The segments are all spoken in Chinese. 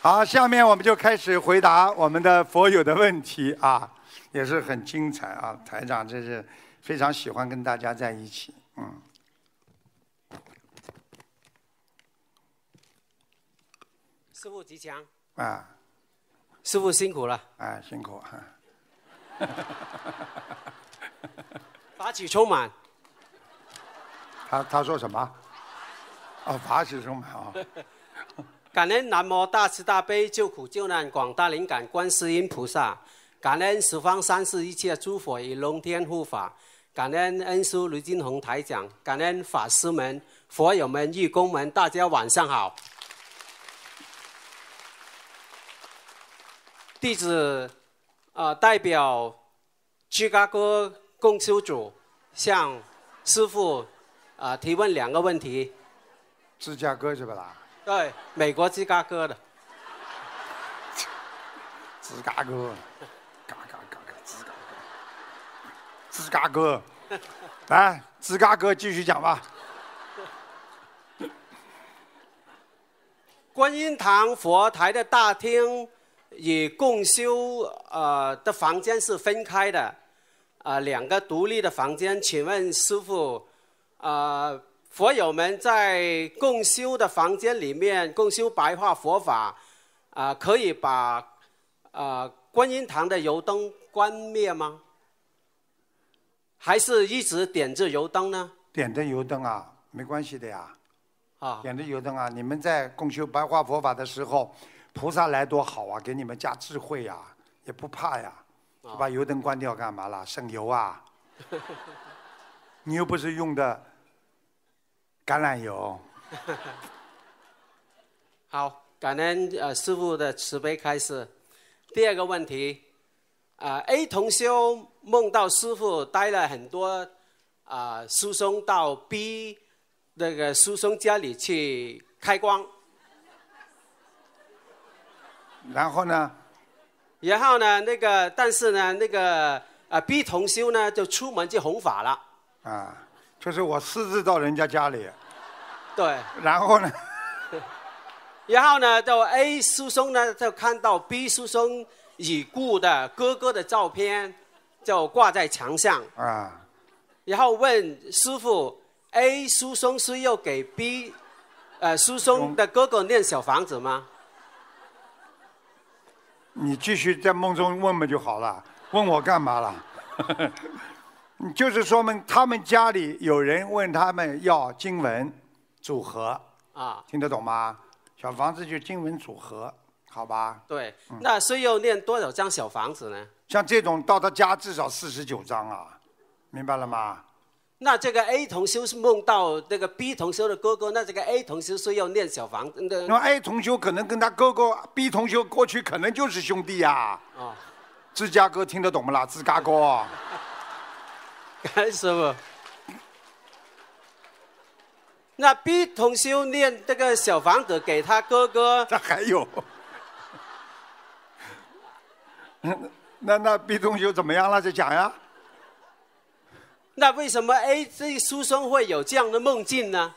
好，下面我们就开始回答我们的佛友的问题啊，也是很精彩啊。台长真是非常喜欢跟大家在一起，嗯。师傅吉祥。啊，师傅辛苦了。啊，辛苦。法喜充满。他他说什么？啊，法喜充满啊。感恩南无大慈大悲救苦救难广大灵感观世音菩萨，感恩十方三世一切诸佛与龙天护法，感恩恩师雷金红台讲，感恩法师们、佛友们、义工们，大家晚上好。弟子呃，代表芝加哥共修组向师父啊提问两个问题。芝加哥是不啦？对，美国芝加哥的，芝加哥，嘎嘎嘎嘎芝加哥，芝加哥，来，芝加哥继续讲吧。观音堂佛台的大厅与共修呃的房间是分开的，啊，两个独立的房间。请问师傅，啊。佛友们在共修的房间里面共修白话佛法，啊，可以把啊观音堂的油灯关灭吗？还是一直点着油灯呢？点着油灯啊，没关系的呀，啊，点着油灯啊，你们在共修白话佛法的时候，菩萨来多好啊，给你们加智慧呀，也不怕呀，把油灯关掉干嘛啦？省油啊？你又不是用的。橄榄油，好，感恩呃师傅的慈悲。开始第二个问题，啊 A 同修梦到师傅带了很多啊师兄到 B 那个师兄家里去开光，然后呢？然后呢？那个但是呢？那个啊 B 同修呢就出门去弘法了啊。就是我私自到人家家里，对，然后呢，然后呢，就 A 叔松呢就看到 B 叔松已故的哥哥的照片，就挂在墙上啊，然后问师傅，A 叔松是要给 B，呃叔松的哥哥念小房子吗？你继续在梦中问问就好了，问我干嘛了？就是说明他们家里有人问他们要经文组合啊，听得懂吗？小房子就经文组合，好吧？对，那是要念多少张小房子呢？像这种到他家至少四十九张啊，明白了吗？那这个 A 同修是梦到那个 B 同修的哥哥，那这个 A 同修是要念小房，子那 A 同修可能跟他哥哥 B 同修过去可能就是兄弟呀。啊，芝加哥听得懂不啦？芝加哥。干什么？那 B 同修念这个小房子给他哥哥。那还有？那那 B 同修怎么样了？再讲呀？那为什么 A 这书生会有这样的梦境呢？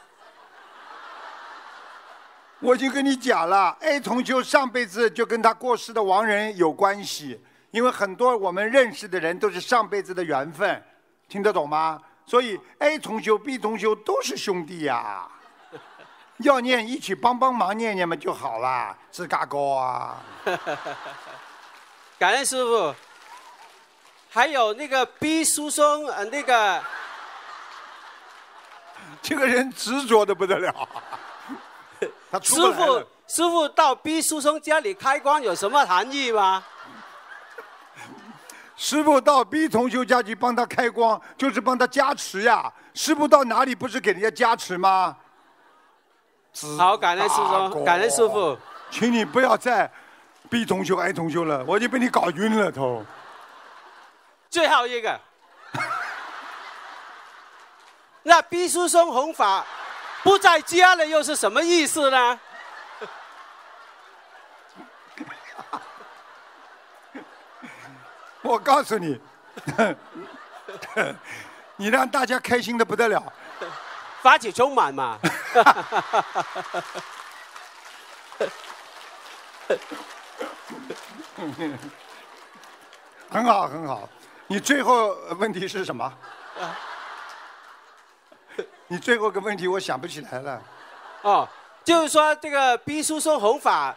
我就跟你讲了，A 同修上辈子就跟他过世的亡人有关系，因为很多我们认识的人都是上辈子的缘分。听得懂吗？所以 A 重修、B 重修都是兄弟呀，要念一起帮帮忙念念嘛就好了，是嘎哥啊。感谢师傅。还有那个 B 书生呃那个，这个人执着的不得了。师傅师傅到 B 书生家里开光有什么含义吗？师傅到 B 同修家去帮他开光，就是帮他加持呀。师傅到哪里不是给人家加持吗？好，感恩师兄，感恩师傅，请你不要再 B 同修挨同修了，我就被你搞晕了头。最后一个，那 B 师兄弘法不在家了，又是什么意思呢？我告诉你，你让大家开心的不得了，发起充满嘛，很好很好，你最后问题是什么？你最后个问题我想不起来了，哦，就是说这个逼书说红法。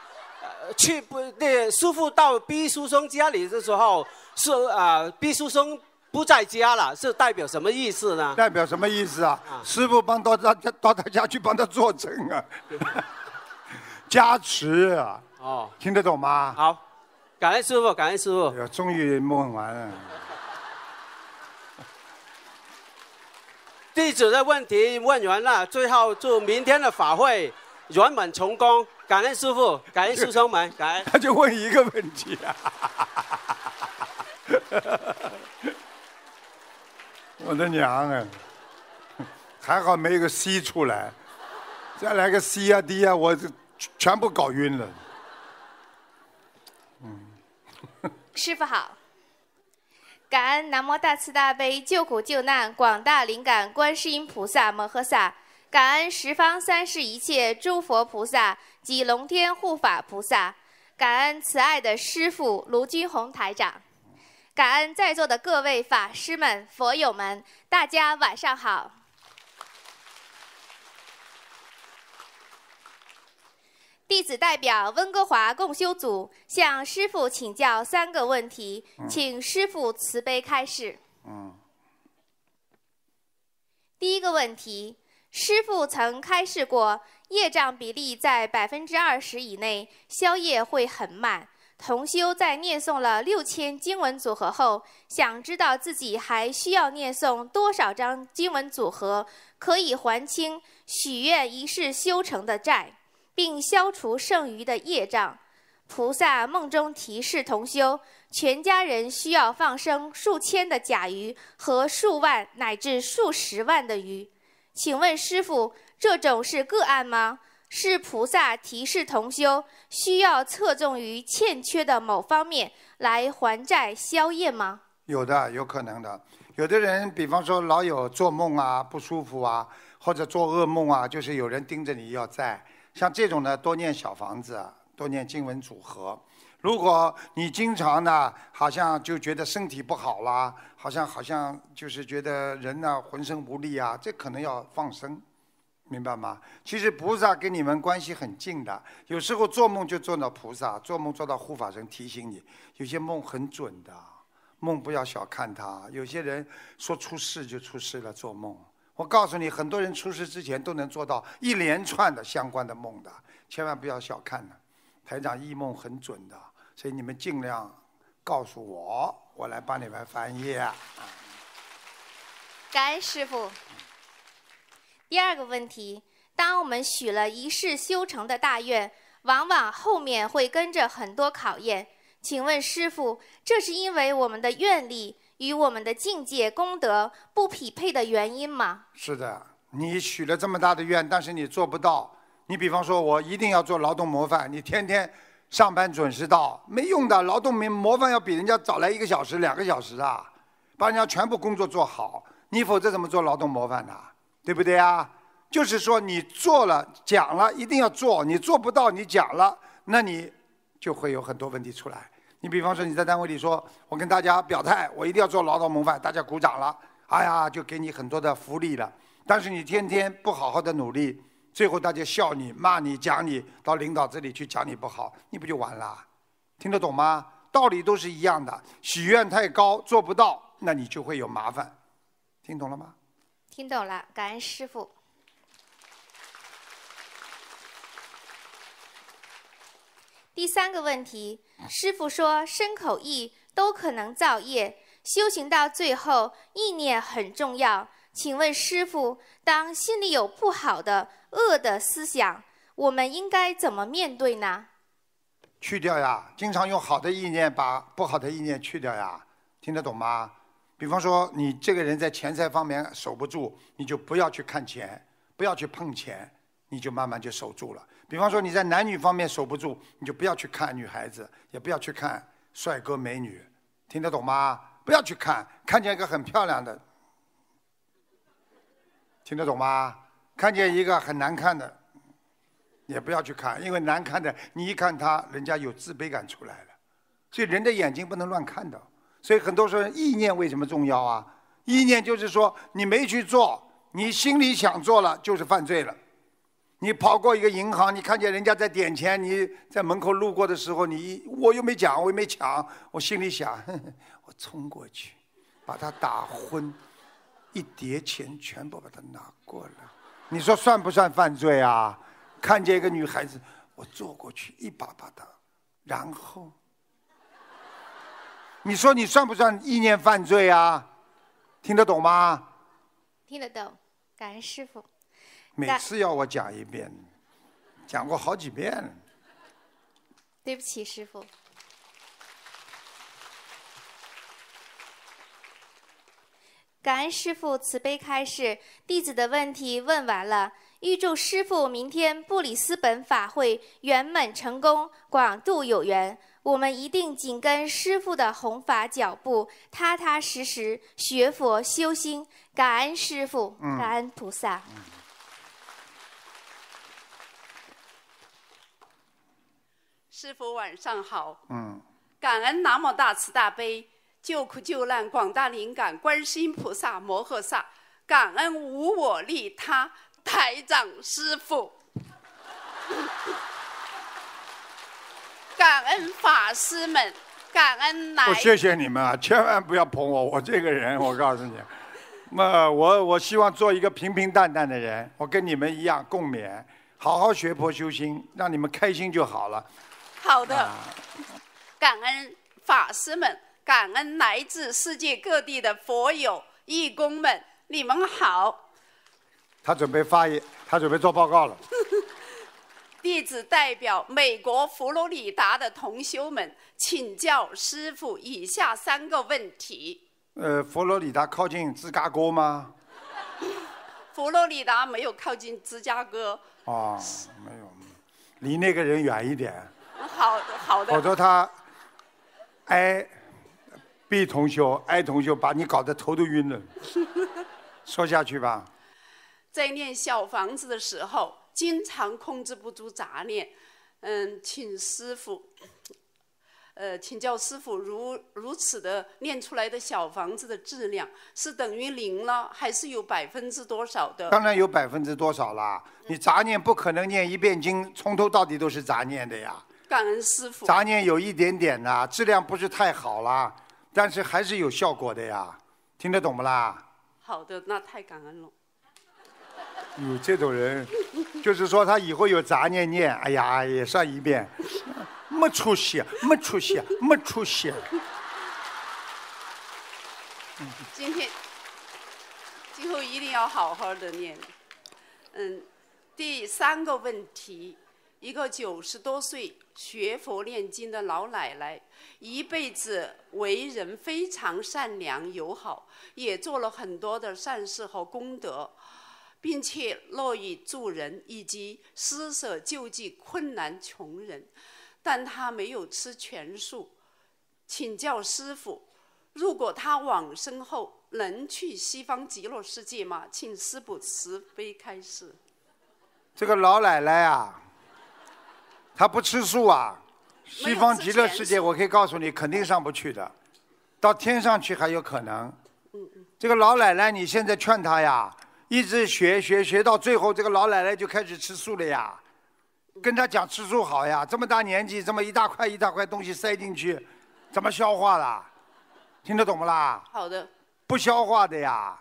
去不，那师傅到毕叔生家里的时候，是啊毕叔生不在家了，是代表什么意思呢？代表什么意思啊？师傅帮到他到他家去帮他作证啊，加持啊。哦，听得懂吗？好，感恩师傅，感恩师傅，终于问完了，弟子的问题问完了，最后祝明天的法会圆满成功。感恩师傅，感恩师兄们，感恩。他就问一个问题啊！我的娘啊！还好没个 C 出来，再来个 C 呀 D 呀，我全部搞晕了。嗯。师傅好，感恩南无大慈大悲救苦救难广大灵感观世音菩萨摩诃萨。感恩十方三世一切诸佛菩萨及龙天护法菩萨，感恩慈爱的师父卢军宏台长，感恩在座的各位法师们、佛友们，大家晚上好。弟子代表温哥华共修组向师父请教三个问题，请师父慈悲开示。嗯，第一个问题。师傅曾开示过，业障比例在百分之二十以内，消业会很慢。同修在念诵了六千经文组合后，想知道自己还需要念诵多少张经文组合，可以还清许愿一世修成的债，并消除剩余的业障。菩萨梦中提示同修，全家人需要放生数千的甲鱼和数万乃至数十万的鱼。请问师傅，这种是个案吗？是菩萨提示同修需要侧重于欠缺的某方面来还债消业吗？有的，有可能的。有的人，比方说老有做梦啊、不舒服啊，或者做噩梦啊，就是有人盯着你要债。像这种呢，多念小房子，多念经文组合。如果你经常呢，好像就觉得身体不好啦。好像好像就是觉得人呢浑身无力啊，这可能要放生，明白吗？其实菩萨跟你们关系很近的，有时候做梦就做到菩萨，做梦做到护法神提醒你，有些梦很准的，梦不要小看它。有些人说出事就出事了，做梦。我告诉你，很多人出事之前都能做到一连串的相关的梦的，千万不要小看它。台长易梦很准的，所以你们尽量告诉我。我来帮你们翻译啊！感恩师傅。第二个问题：当我们许了一世修成的大愿，往往后面会跟着很多考验。请问师傅，这是因为我们的愿力与我们的境界、功德不匹配的原因吗？是的，你许了这么大的愿，但是你做不到。你比方说，我一定要做劳动模范，你天天。上班准时到没用的，劳动模模范要比人家早来一个小时、两个小时啊，把人家全部工作做好，你否则怎么做劳动模范呢？对不对啊？就是说你做了讲了一定要做，你做不到你讲了，那你就会有很多问题出来。你比方说你在单位里说，我跟大家表态，我一定要做劳动模范，大家鼓掌了，哎呀，就给你很多的福利了。但是你天天不好好的努力。最后，大家笑你、骂你、讲你，到领导这里去讲你不好，你不就完啦？听得懂吗？道理都是一样的。许愿太高做不到，那你就会有麻烦。听懂了吗？听懂了，感恩师傅。第三个问题，师傅说身口意都可能造业，修行到最后，意念很重要。请问师傅，当心里有不好的？恶的思想，我们应该怎么面对呢？去掉呀，经常用好的意念把不好的意念去掉呀，听得懂吗？比方说，你这个人在钱财方面守不住，你就不要去看钱，不要去碰钱，你就慢慢就守住了。比方说，你在男女方面守不住，你就不要去看女孩子，也不要去看帅哥美女，听得懂吗？不要去看，看见一个很漂亮的，听得懂吗？看见一个很难看的，也不要去看，因为难看的，你一看他，人家有自卑感出来了。所以人的眼睛不能乱看的。所以很多时候，意念为什么重要啊？意念就是说，你没去做，你心里想做了就是犯罪了。你跑过一个银行，你看见人家在点钱，你在门口路过的时候，你我又没讲，我又没抢，我心里想，我冲过去，把他打昏，一叠钱全部把他拿过来。你说算不算犯罪啊？看见一个女孩子，我坐过去一把把她，然后，你说你算不算意念犯罪啊？听得懂吗？听得懂，感恩师傅。每次要我讲一遍，讲过好几遍。对不起，师傅。感恩师父慈悲开示，弟子的问题问完了。预祝师父明天布里斯本法会圆满成功，广度有缘。我们一定紧跟师父的弘法脚步，踏踏实实学佛修心。感恩师父，感恩菩萨。师傅晚上好。感恩南无大慈大悲。救苦救难，广大灵感，观世菩萨摩诃萨，感恩无我利他，台长师父，感恩法师们，感恩来。谢谢你们啊！千万不要捧我，我这个人，我告诉你，那我我希望做一个平平淡淡的人，我跟你们一样共勉，好好学佛修心，让你们开心就好了。好的，感恩法师们。感恩来自世界各地的佛友、义工们，你们好。他准备发言，他准备做报告了。弟子代表美国佛罗里达的同修们，请教师傅以下三个问题。呃，佛罗里达靠近芝加哥吗？佛罗里达没有靠近芝加哥。啊，没有，离那个人远一点。好好的。否则他，哎。B 同学、A 同学把你搞得头都晕了，说下去吧。在念小房子的时候，经常控制不住杂念。嗯，请师傅，呃，请教师傅，如如此的念出来的小房子的质量是等于零了，还是有百分之多少的？当然有百分之多少啦！你杂念不可能念一遍经从头到底都是杂念的呀。感恩师傅。杂念有一点点呐，质量不是太好了。但是还是有效果的呀，听得懂不啦？好的，那太感恩了。有这种人，就是说他以后有杂念念，哎呀，也算一遍，没出息，没出息，没出息。今天，今后一定要好好的念。嗯，第三个问题，一个九十多岁。学佛念经的老奶奶，一辈子为人非常善良友好，也做了很多的善事和功德，并且乐于助人，以及施舍救济困难穷人。但她没有吃全素，请教师傅：如果她往生后能去西方极乐世界吗？请师傅慈悲开示。这个老奶奶啊。他不吃素啊，西方极乐世界，我可以告诉你，肯定上不去的。到天上去还有可能。嗯这个老奶奶，你现在劝他呀，一直学学学到最后，这个老奶奶就开始吃素了呀。跟他讲吃素好呀，这么大年纪，这么一大块一大块东西塞进去，怎么消化啦？听得懂不啦？好的。不消化的呀，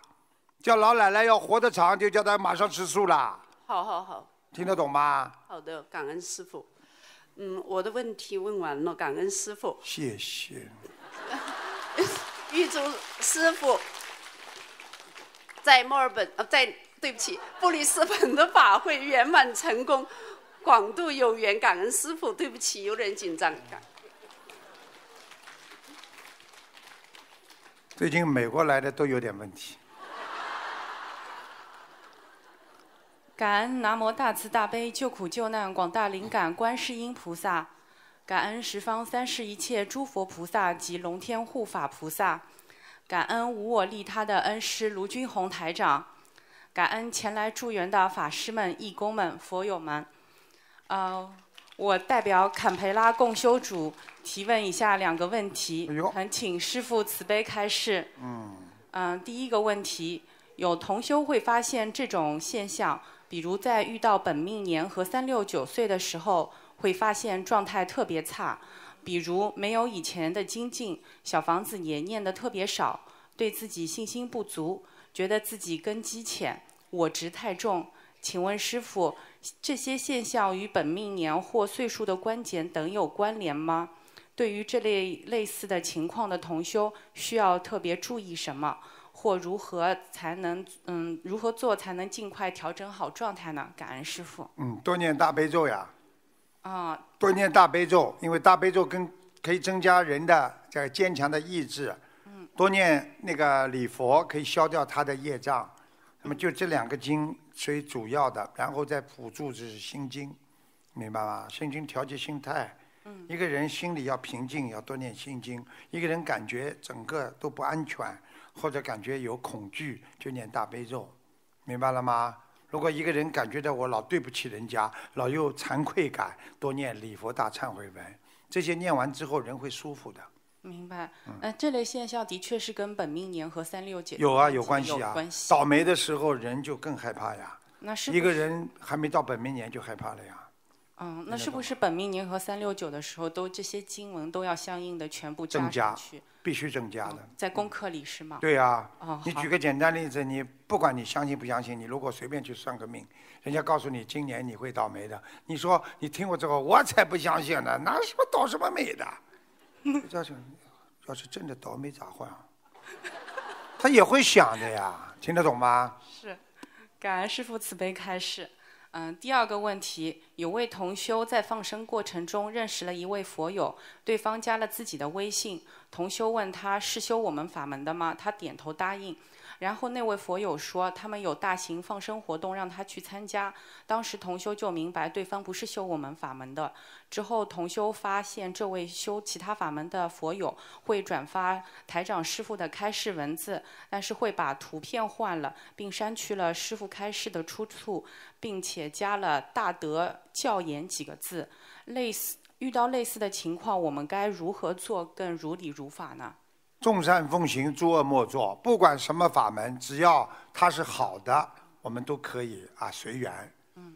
叫老奶奶要活得长，就叫她马上吃素啦。好好好。听得懂吗？好的，感恩师傅。嗯，我的问题问完了，感恩师傅。谢谢。预祝师傅在墨尔本呃，在对不起布里斯本的法会圆满成功，广度有缘，感恩师傅。对不起，有点紧张。最近美国来的都有点问题。感恩南无大慈大悲救苦救难广大灵感观世音菩萨，感恩十方三世一切诸佛菩萨及龙天护法菩萨，感恩无我利他的恩师卢军宏台长，感恩前来助缘的法师们、义工们、佛友们。呃，我代表坎培拉共修主提问以下两个问题，恳请师父慈悲开示。嗯，嗯，第一个问题，有同修会发现这种现象。比如在遇到本命年和三六九岁的时候，会发现状态特别差，比如没有以前的精进，小房子也念得特别少，对自己信心不足，觉得自己根基浅，我执太重。请问师傅，这些现象与本命年或岁数的关节等有关联吗？对于这类类似的情况的同修，需要特别注意什么？或如何才能嗯，如何做才能尽快调整好状态呢？感恩师傅。嗯，多念大悲咒呀。啊，多念大悲咒，因为大悲咒跟可以增加人的这个坚强的意志。嗯。多念那个礼佛，可以消掉他的业障。那么就这两个经最主要的，然后再辅助就是心经，明白吗？心经调节心态。嗯。一个人心里要平静，要多念心经。一个人感觉整个都不安全。或者感觉有恐惧，就念大悲咒，明白了吗？如果一个人感觉到我老对不起人家，老有惭愧感，多念礼佛大忏悔文，这些念完之后人会舒服的。明白，那这类现象的确是跟本命年和三六结有啊有关系啊，倒霉的时候人就更害怕呀。那是一个人还没到本命年就害怕了呀。嗯，那是不是本命年和三六九的时候，都这些经文都要相应的全部增加必须增加的。在功课里是吗？对啊。哦。你举个简单例子，你不管你相信不相信，你如果随便去算个命，人家告诉你今年你会倒霉的，你说你听我这个，我才不相信呢，那什么倒什么霉的？要是要是真的倒霉咋换啊？他也会想的呀，听得懂吗？是，感恩师父慈悲开示。嗯，第二个问题，有位同修在放生过程中认识了一位佛友，对方加了自己的微信，同修问他是修我们法门的吗？他点头答应。然后那位佛友说，他们有大型放生活动，让他去参加。当时同修就明白对方不是修我们法门的。之后同修发现这位修其他法门的佛友会转发台长师傅的开示文字，但是会把图片换了，并删去了师傅开示的出处，并且加了“大德教言”几个字。类似遇到类似的情况，我们该如何做更如理如法呢？众善奉行，诸恶莫作。不管什么法门，只要他是好的，我们都可以啊，随缘，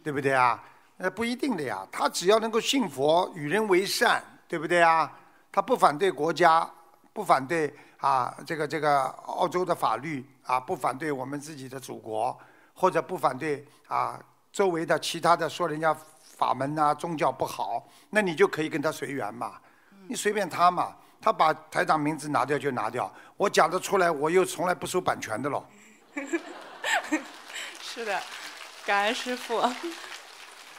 对不对啊？那不一定的呀。他只要能够信佛，与人为善，对不对啊？他不反对国家，不反对啊，这个这个澳洲的法律啊，不反对我们自己的祖国，或者不反对啊周围的其他的说人家法门啊宗教不好，那你就可以跟他随缘嘛，你随便他嘛。他把台长名字拿掉就拿掉，我讲的出来，我又从来不收版权的了。是的，感恩师傅，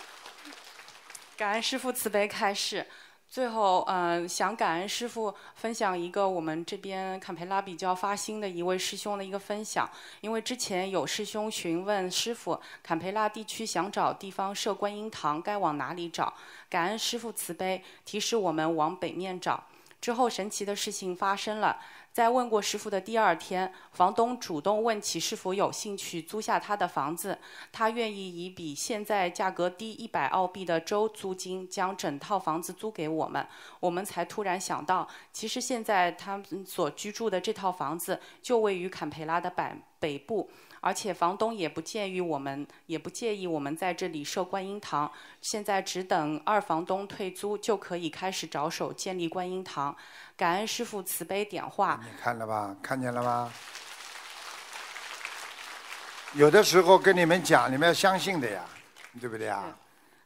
感恩师傅慈悲开示。最后，嗯，想感恩师傅分享一个我们这边坎培拉比较发心的一位师兄的一个分享。因为之前有师兄询问师傅，坎培拉地区想找地方设观音堂，该往哪里找？感恩师傅慈悲提示我们往北面找。之后神奇的事情发生了，在问过师傅的第二天，房东主动问起是否有兴趣租下他的房子，他愿意以比现在价格低一百澳币的周租金将整套房子租给我们，我们才突然想到，其实现在他所居住的这套房子就位于坎培拉的北北部。而且房东也不介意，我们也不介意，我们在这里设观音堂。现在只等二房东退租，就可以开始着手建立观音堂。感恩师傅慈悲点化。你看了吧？看见了吧？有的时候跟你们讲，你们要相信的呀，对不对啊？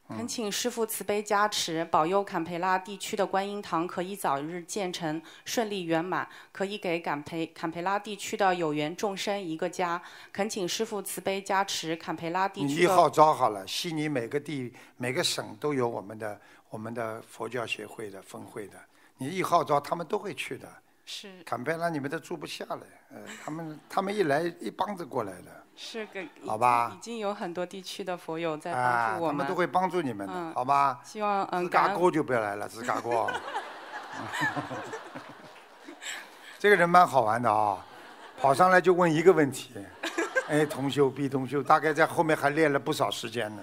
恳请师父慈悲加持，保佑坎培拉地区的观音堂可以早日建成、顺利圆满，可以给坎培坎培拉地区的有缘众生一个家。恳请师父慈悲加持，坎培拉地区。你一号召好了，悉尼每个地每个省都有我们的我们的佛教协会的分会的，你一号召他们都会去的。是。坎培拉你们都住不下了，呃，他们他们一来一帮子过来的。是个好吧？已经有很多地区的佛友在帮助我们，他们都会帮助你们的，好吧？希望嗯。嘎哥就不要来了，是嘎哥。这个人蛮好玩的啊，跑上来就问一个问题，哎，同修，B 同修，大概在后面还练了不少时间呢。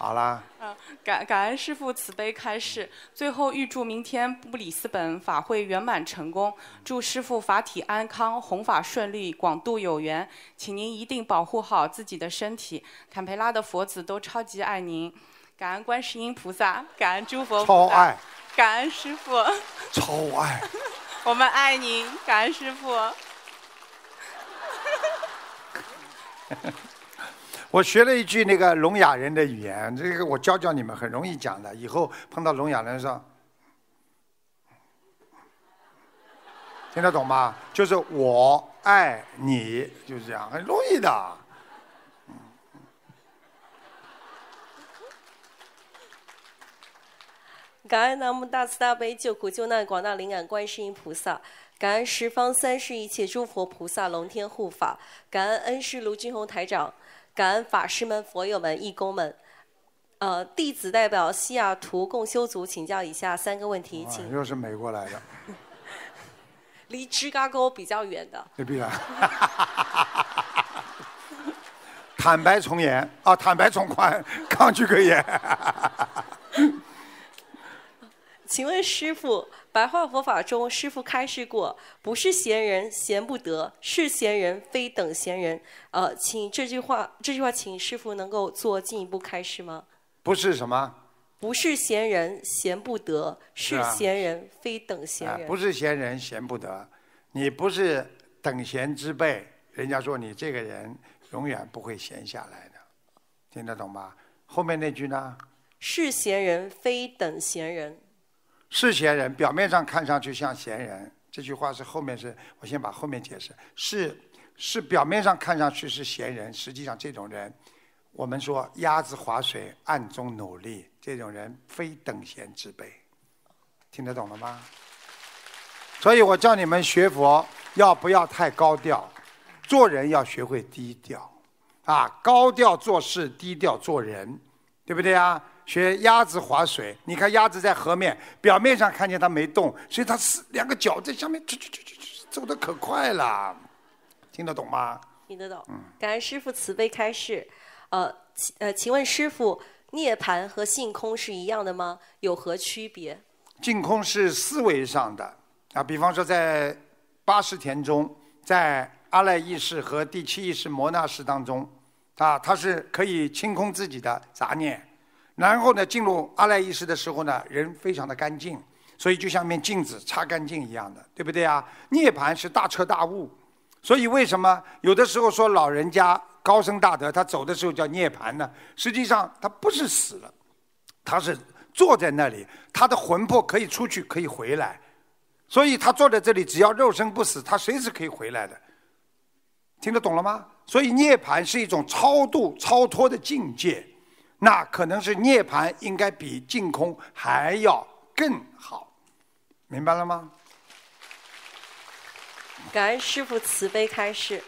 好啦！嗯，感感恩师父慈悲开示，最后预祝明天布里斯本法会圆满成功，祝师父法体安康，弘法顺利，广度有缘，请您一定保护好自己的身体。坎培拉的佛子都超级爱您，感恩观世音菩萨，感恩诸佛菩萨，感恩师父，超爱，我们爱您，感恩师父。我学了一句那个聋哑人的语言，这个我教教你们，很容易讲的。以后碰到聋哑人说，听得懂吗？就是我爱你，就是这样，很容易的。感恩南无大慈大悲救苦救难广大灵感观世音菩萨，感恩十方三世一切诸佛菩萨龙天护法，感恩恩师卢俊宏台长。感恩法师们、佛友们、义工们，呃，弟子代表西雅图共修组请教以下三个问题，请。又是美国来的，离芝加哥比较远的。这必然。坦白从严，啊，坦白从宽，抗拒可言。请问师傅，白话佛法中，师傅开示过“不是闲人闲不得，是闲人非等闲人”。呃，请这句话，这句话，请师傅能够做进一步开示吗？不是什么？不是闲人闲不得，是闲人非等闲。不是闲人闲不得，你不是等闲之辈，人家说你这个人永远不会闲下来的，听得懂吗？后面那句呢？是闲人非等闲人。是闲人，表面上看上去像闲人，这句话是后面是，我先把后面解释。是是表面上看上去是闲人，实际上这种人，我们说鸭子划水暗中努力，这种人非等闲之辈，听得懂了吗？所以，我叫你们学佛，要不要太高调？做人要学会低调，啊，高调做事，低调做人，对不对呀？学鸭子划水，你看鸭子在河面，表面上看见它没动，所以它是两个脚在下面，走啾啾啾啾，走得可快了。听得懂吗？听得懂。嗯，感恩师傅慈悲开示。呃，呃，请问师傅，涅槃和性空是一样的吗？有何区别？性空是思维上的，啊，比方说在八识田中，在阿赖意识和第七意识摩那识当中，啊，它是可以清空自己的杂念。然后呢，进入阿赖意识的时候呢，人非常的干净，所以就像面镜子擦干净一样的，对不对啊？涅槃是大彻大悟，所以为什么有的时候说老人家高深大德，他走的时候叫涅槃呢？实际上他不是死了，他是坐在那里，他的魂魄可以出去，可以回来，所以他坐在这里，只要肉身不死，他随时可以回来的。听得懂了吗？所以涅槃是一种超度、超脱的境界。那可能是涅槃应该比净空还要更好，明白了吗？感恩师傅慈悲开示。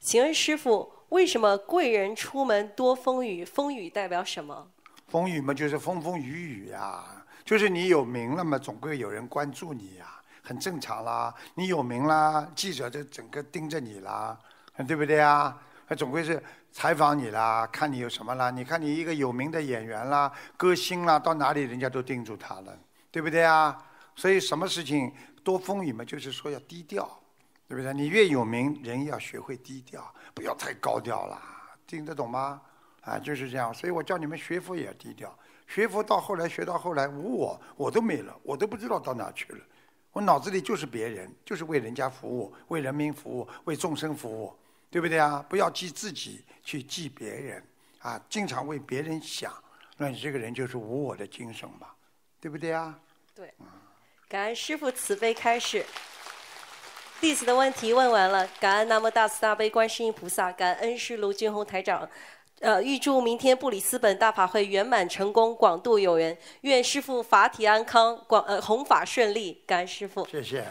请问师傅，为什么贵人出门多风雨？风雨代表什么？风雨嘛，就是风风雨雨呀，就是你有名了嘛，总归有人关注你呀，很正常啦。你有名啦，记者就整个盯着你啦，对不对啊？总归是采访你啦，看你有什么啦。你看你一个有名的演员啦，歌星啦，到哪里人家都盯住他了，对不对啊？所以什么事情多风雨嘛，就是说要低调，对不对？你越有名，人要学会低调，不要太高调啦，听得懂吗？啊，就是这样。所以我叫你们学佛也要低调。学佛到后来学到后来无我，我都没了，我都不知道到哪去了。我脑子里就是别人，就是为人家服务，为人民服务，为众生服务。对不对啊？不要记自己，去记别人啊！经常为别人想，那你这个人就是无我的精神嘛？对不对啊？对。感恩师父慈悲，开始。弟子的问题问完了，感恩南无大慈大悲观世音菩萨，感恩师卢俊宏台长。呃，预祝明天布里斯本大法会圆满成功，广度有缘。愿师父法体安康，广呃弘法顺利，感恩师父。谢谢。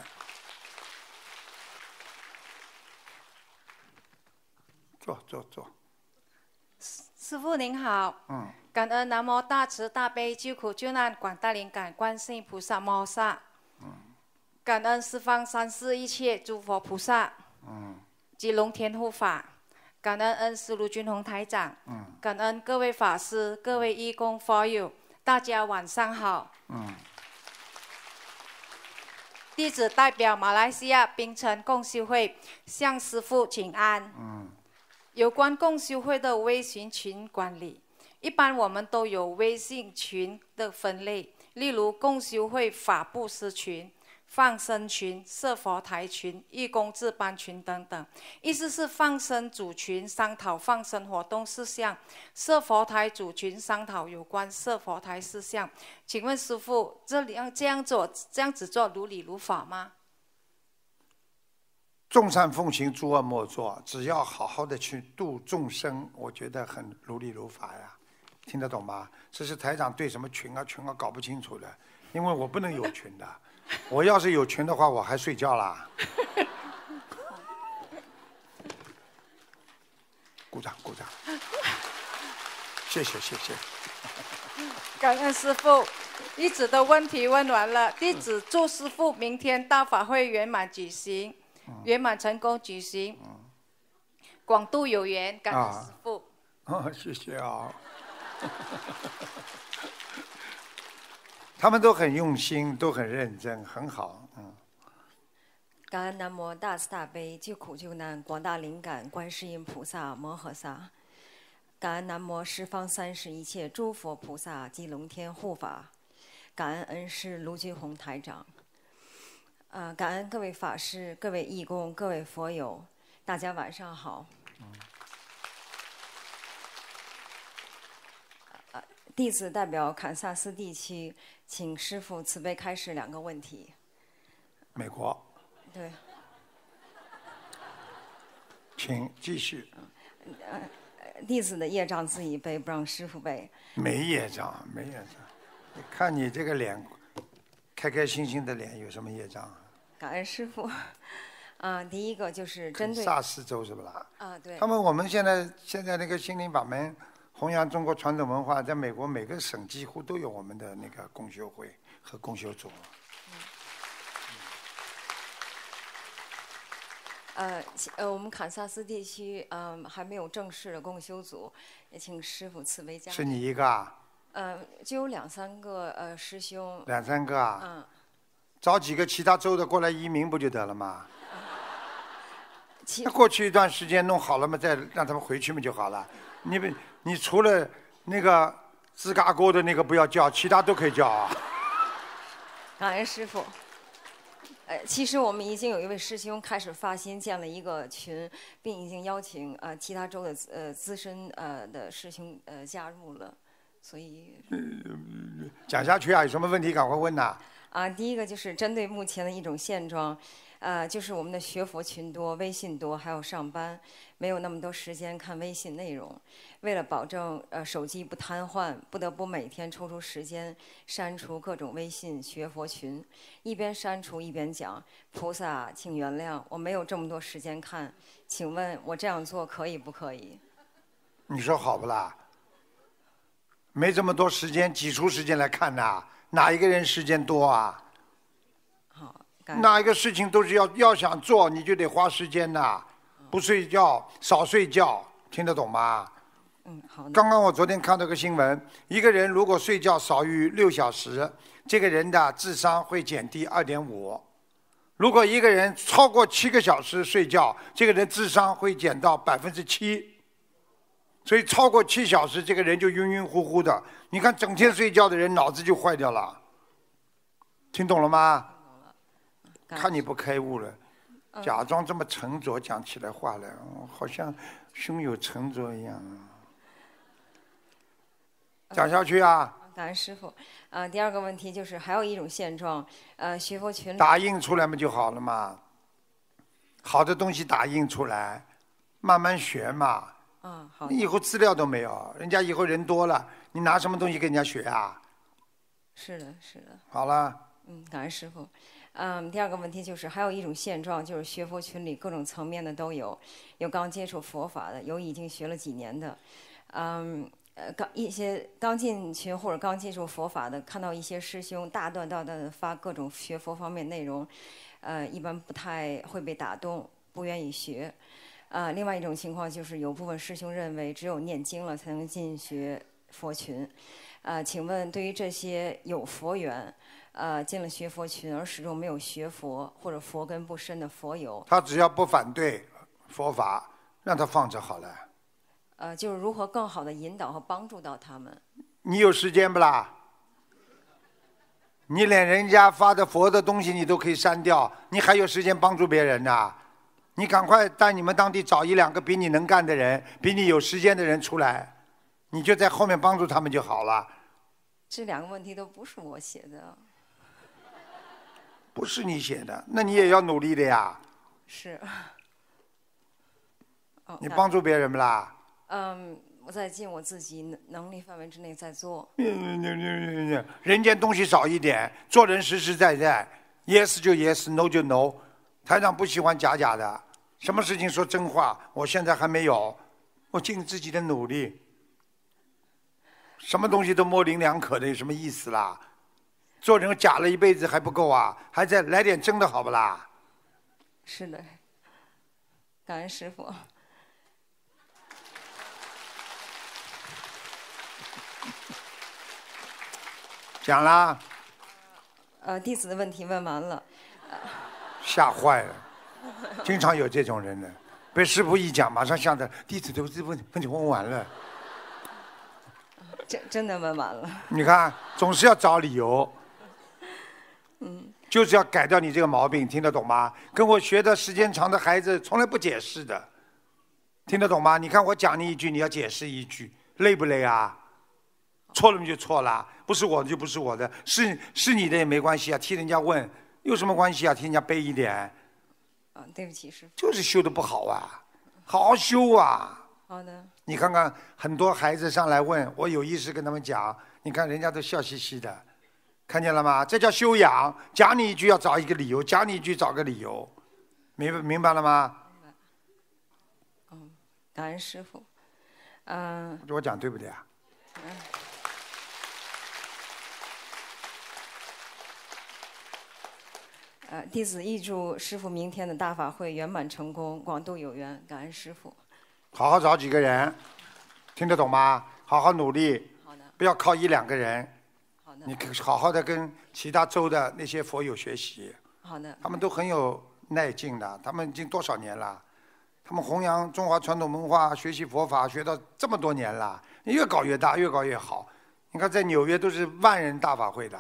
坐坐坐。师傅您好。嗯。感恩南无大慈大悲救苦救难广大灵感观世音菩萨摩萨。嗯。感恩十方三世一切诸佛菩萨。嗯。及龙天护法。感恩恩师卢军宏台长。嗯。感恩各位法师、各位义工、佛友，大家晚上好。嗯。弟子代表马来西亚槟城共修会向师傅请安。嗯。有关共修会的微信群管理，一般我们都有微信群的分类，例如共修会法布施群、放生群、设佛台群、义工值班群等等。意思是放生组群商讨放生活动事项，设佛台组群商讨有关设佛台事项。请问师傅，这里样这样做这样子做，如理如法吗？众善奉行，诸恶莫作。只要好好的去度众生，我觉得很如理如法呀。听得懂吗？这是台长对什么群啊群啊搞不清楚的，因为我不能有群的。我要是有群的话，我还睡觉啦。鼓掌鼓掌，谢谢谢谢，感恩师父。弟子的问题问完了，弟子祝师父明天大法会圆满举行。圆满成功举行，广度有缘，感谢师父。啊，谢谢啊！他们都很用心，都很认真，很好。嗯。感恩南无大慈大悲救苦救难广大灵感观世音菩萨摩诃萨。感恩南无十方三世一切诸佛菩萨及龙天护法。感恩恩师卢俊宏台长。啊，感恩各位法师、各位义工、各位佛友，大家晚上好。弟子代表堪萨斯地区，请师傅慈悲开示两个问题。美国。对。请继续。呃，弟子的业障自己背，不让师傅背。没业障，没业障。看你这个脸，开开心心的脸，有什么业障？啊？感恩师傅，啊，第一个就是针对。萨斯州是不啦？啊，对。他们我们现在现在那个心灵法门弘扬中国传统文化，在美国每个省几乎都有我们的那个共修会和共修组。嗯。呃呃，我们堪萨斯地区嗯还没有正式的共修组，也请师傅慈悲加。是你一个？啊？呃，就有两三个呃师兄。两三个啊？嗯。找几个其他州的过来移民不就得了吗？那过去一段时间弄好了嘛，再让他们回去嘛就好了。你你除了那个芝嘎哥的那个不要叫，其他都可以叫。啊。感恩师傅。呃，其实我们已经有一位师兄开始发心建了一个群，并已经邀请呃其他州的呃资深呃的师兄呃加入了，所以讲下去啊，有什么问题赶快问呐。啊，第一个就是针对目前的一种现状，呃，就是我们的学佛群多，微信多，还有上班，没有那么多时间看微信内容。为了保证呃手机不瘫痪，不得不每天抽出时间删除各种微信学佛群，一边删除一边讲，菩萨请原谅，我没有这么多时间看，请问我这样做可以不可以？你说好不啦？没这么多时间，挤出时间来看呐。哪一个人时间多啊？哪一个事情都是要要想做，你就得花时间呐，不睡觉，少睡觉，听得懂吗？嗯，好。刚刚我昨天看到个新闻，一个人如果睡觉少于六小时，这个人的智商会减低二点五；如果一个人超过七个小时睡觉，这个人智商会减到百分之七。所以超过七小时，这个人就晕晕乎乎的。你看，整天睡觉的人脑子就坏掉了。听懂了吗？看你不开悟了，假装这么沉着讲起来话来，好像胸有成竹一样。讲下去啊！感恩师傅。啊，第二个问题就是，还有一种现状，呃，学佛群。打印出来不就好了嘛？好的东西打印出来，慢慢学嘛。啊，好。你以后资料都没有，人家以后人多了，你拿什么东西跟人家学啊？是的，是的。好了。嗯，感恩师傅。嗯，第二个问题就是，还有一种现状，就是学佛群里各种层面的都有，有刚接触佛法的，有已经学了几年的。嗯，呃，刚一些刚进群或者刚接触佛法的，看到一些师兄大段大段的发各种学佛方面内容，呃，一般不太会被打动，不愿意学。啊，另外一种情况就是有部分师兄认为，只有念经了才能进学佛群。啊，请问对于这些有佛缘，呃，进了学佛群而始终没有学佛或者佛根不深的佛友，他只要不反对佛法，让他放着好了。呃，就是如何更好的引导和帮助到他们。你有时间不啦？你连人家发的佛的东西你都可以删掉，你还有时间帮助别人呐？你赶快带你们当地找一两个比你能干的人，比你有时间的人出来，你就在后面帮助他们就好了。这两个问题都不是我写的。不是你写的，那你也要努力的呀。是。你帮助别人不啦？嗯，我在尽我自己能能力范围之内在做。人间东西少一点，做人实实在在，yes 就 yes，no 就 no。台长不喜欢假假的，什么事情说真话？我现在还没有，我尽自己的努力。什么东西都模棱两可的，有什么意思啦？做人假了一辈子还不够啊，还再来点真的好不啦？是的，感恩师傅。讲啦。呃，弟子的问题问完了。吓坏了，经常有这种人呢。被师傅一讲，马上吓得弟子都问问题问完了。真真的问完了。你看，总是要找理由。嗯，就是要改掉你这个毛病，听得懂吗？跟我学的时间长的孩子从来不解释的，听得懂吗？你看我讲你一句，你要解释一句，累不累啊？错了你就错了，不是我的就不是我的，是是你的也没关系啊，替人家问。有什么关系啊？替人家背一点。啊，对不起，师傅。就是修的不好啊，好好修啊。好的。你看看，很多孩子上来问我，有意思跟他们讲，你看人家都笑嘻嘻的，看见了吗？这叫修养。讲你一句要找一个理由，讲你一句找个理由，明白明白了吗？明白。感恩师傅，嗯。我讲对不对啊？嗯。呃，弟子预祝师傅明天的大法会圆满成功，广度有缘，感恩师傅。好好找几个人，听得懂吗？好好努力。不要靠一两个人。你好好的跟其他州的那些佛友学习。好的。他们都很有耐劲的，他们已经多少年了？他们弘扬中华传统文化、学习佛法学到这么多年了，越搞越大，越搞越好。你看在纽约都是万人大法会的，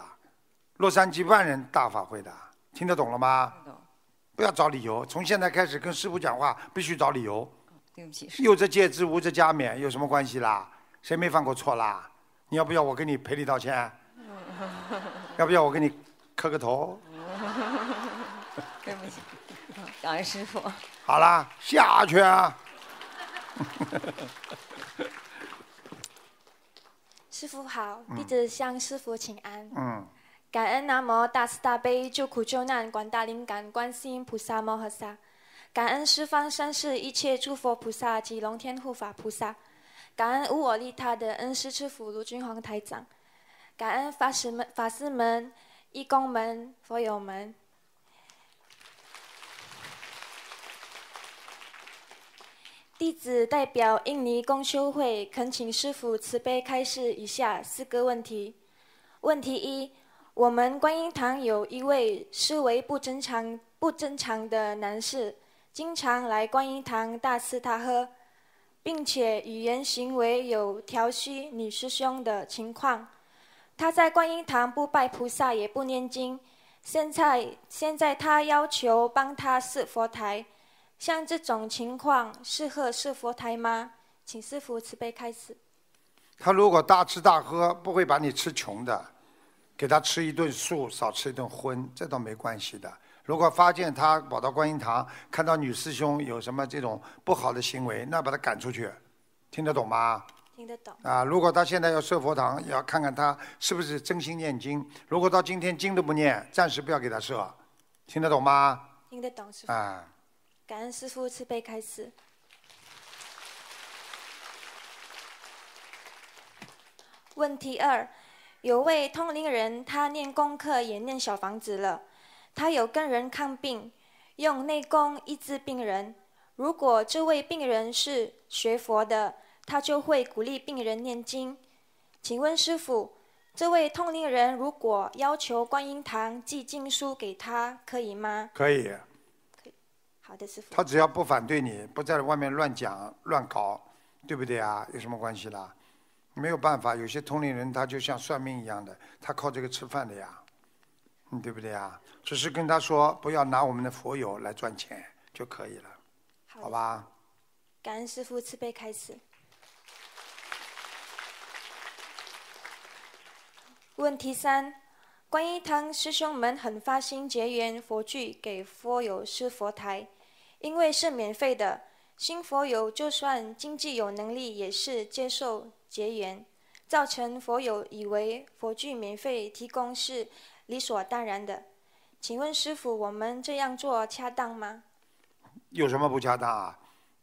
洛杉矶万人大法会的。听得懂了吗？不要找理由，从现在开始跟师傅讲话必须找理由。对不起。有则戒之，无则加勉，有什么关系啦？谁没犯过错啦？你要不要我给你赔礼道歉？要不要我给你磕个头？对不起，感恩师傅。好啦，下去啊。师傅好，弟子向师傅请安。嗯。感恩南无大慈大悲救苦救难广大灵感观世音菩萨摩诃萨，感恩十方三世一切诸佛菩萨及龙天护法菩萨，感恩无我利他的恩师师父卢君皇台长，感恩法师们、法师们、义工们、佛友们，弟子代表印尼公修会，恳请师父慈悲开示以下四个问题。问题一。我们观音堂有一位思维不正常、不正常的男士，经常来观音堂大吃大喝，并且语言行为有调戏女师兄的情况。他在观音堂不拜菩萨，也不念经。现在，现在他要求帮他试佛台，像这种情况适合试佛台吗？请师父慈悲开示。他如果大吃大喝，不会把你吃穷的。给他吃一顿素，少吃一顿荤，这倒没关系的。如果发现他跑到观音堂，看到女师兄有什么这种不好的行为，那把他赶出去，听得懂吗？听得懂。啊，如果他现在要设佛堂，要看看他是不是真心念经。如果到今天经都不念，暂时不要给他设，听得懂吗？听得懂。啊，感恩师傅慈悲开示。问题二。有位通灵人，他念功课也念小房子了。他有跟人看病，用内功医治病人。如果这位病人是学佛的，他就会鼓励病人念经。请问师傅，这位通灵人如果要求观音堂寄经书给他，可以吗？可以。好的，师傅。他只要不反对你，不在外面乱讲乱搞，对不对啊？有什么关系啦？没有办法，有些同龄人他就像算命一样的，他靠这个吃饭的呀，对不对呀？只是跟他说不要拿我们的佛友来赚钱就可以了，好吧？感恩师父慈悲开始。问题三：观音堂师兄们很发心结缘佛具给佛友施佛台，因为是免费的，新佛友就算经济有能力也是接受。结缘，造成佛友以为佛具免费提供是理所当然的。请问师傅，我们这样做恰当吗？有什么不恰当啊？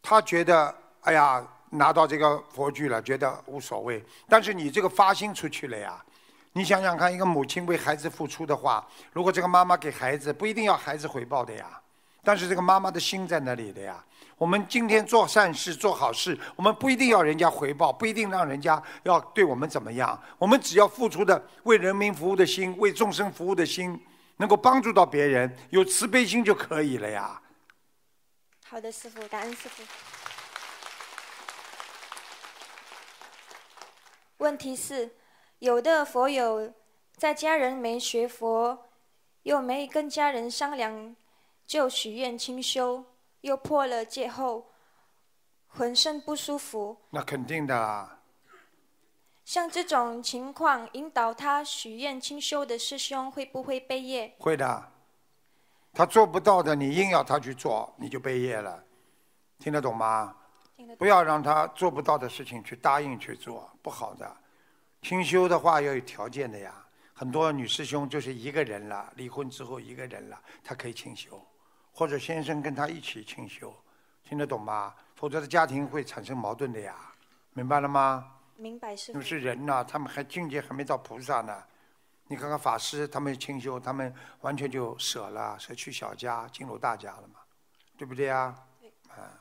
他觉得，哎呀，拿到这个佛具了，觉得无所谓。但是你这个发心出去了呀。你想想看，一个母亲为孩子付出的话，如果这个妈妈给孩子，不一定要孩子回报的呀。但是这个妈妈的心在哪里的呀？我们今天做善事、做好事，我们不一定要人家回报，不一定让人家要对我们怎么样。我们只要付出的为人民服务的心、为众生服务的心，能够帮助到别人，有慈悲心就可以了呀。好的，师傅，感恩师傅。问题是，有的佛友在家人没学佛，又没跟家人商量，就许愿清修。又破了戒后，浑身不舒服。那肯定的。啊。像这种情况，引导他许愿清修的师兄会不会背业？会的。他做不到的，你硬要他去做，你就背业了。听得懂吗？听得懂。不要让他做不到的事情去答应去做，不好的。清修的话要有条件的呀。很多女师兄就是一个人了，离婚之后一个人了，她可以清修。或者先生跟他一起清修，听得懂吗？否则的家庭会产生矛盾的呀，明白了吗？明白是。就是人呐，他们还境界还没到菩萨呢，你看看法师他们清修，他们完全就舍了，舍去小家进入大家了嘛，对不对啊？对，啊。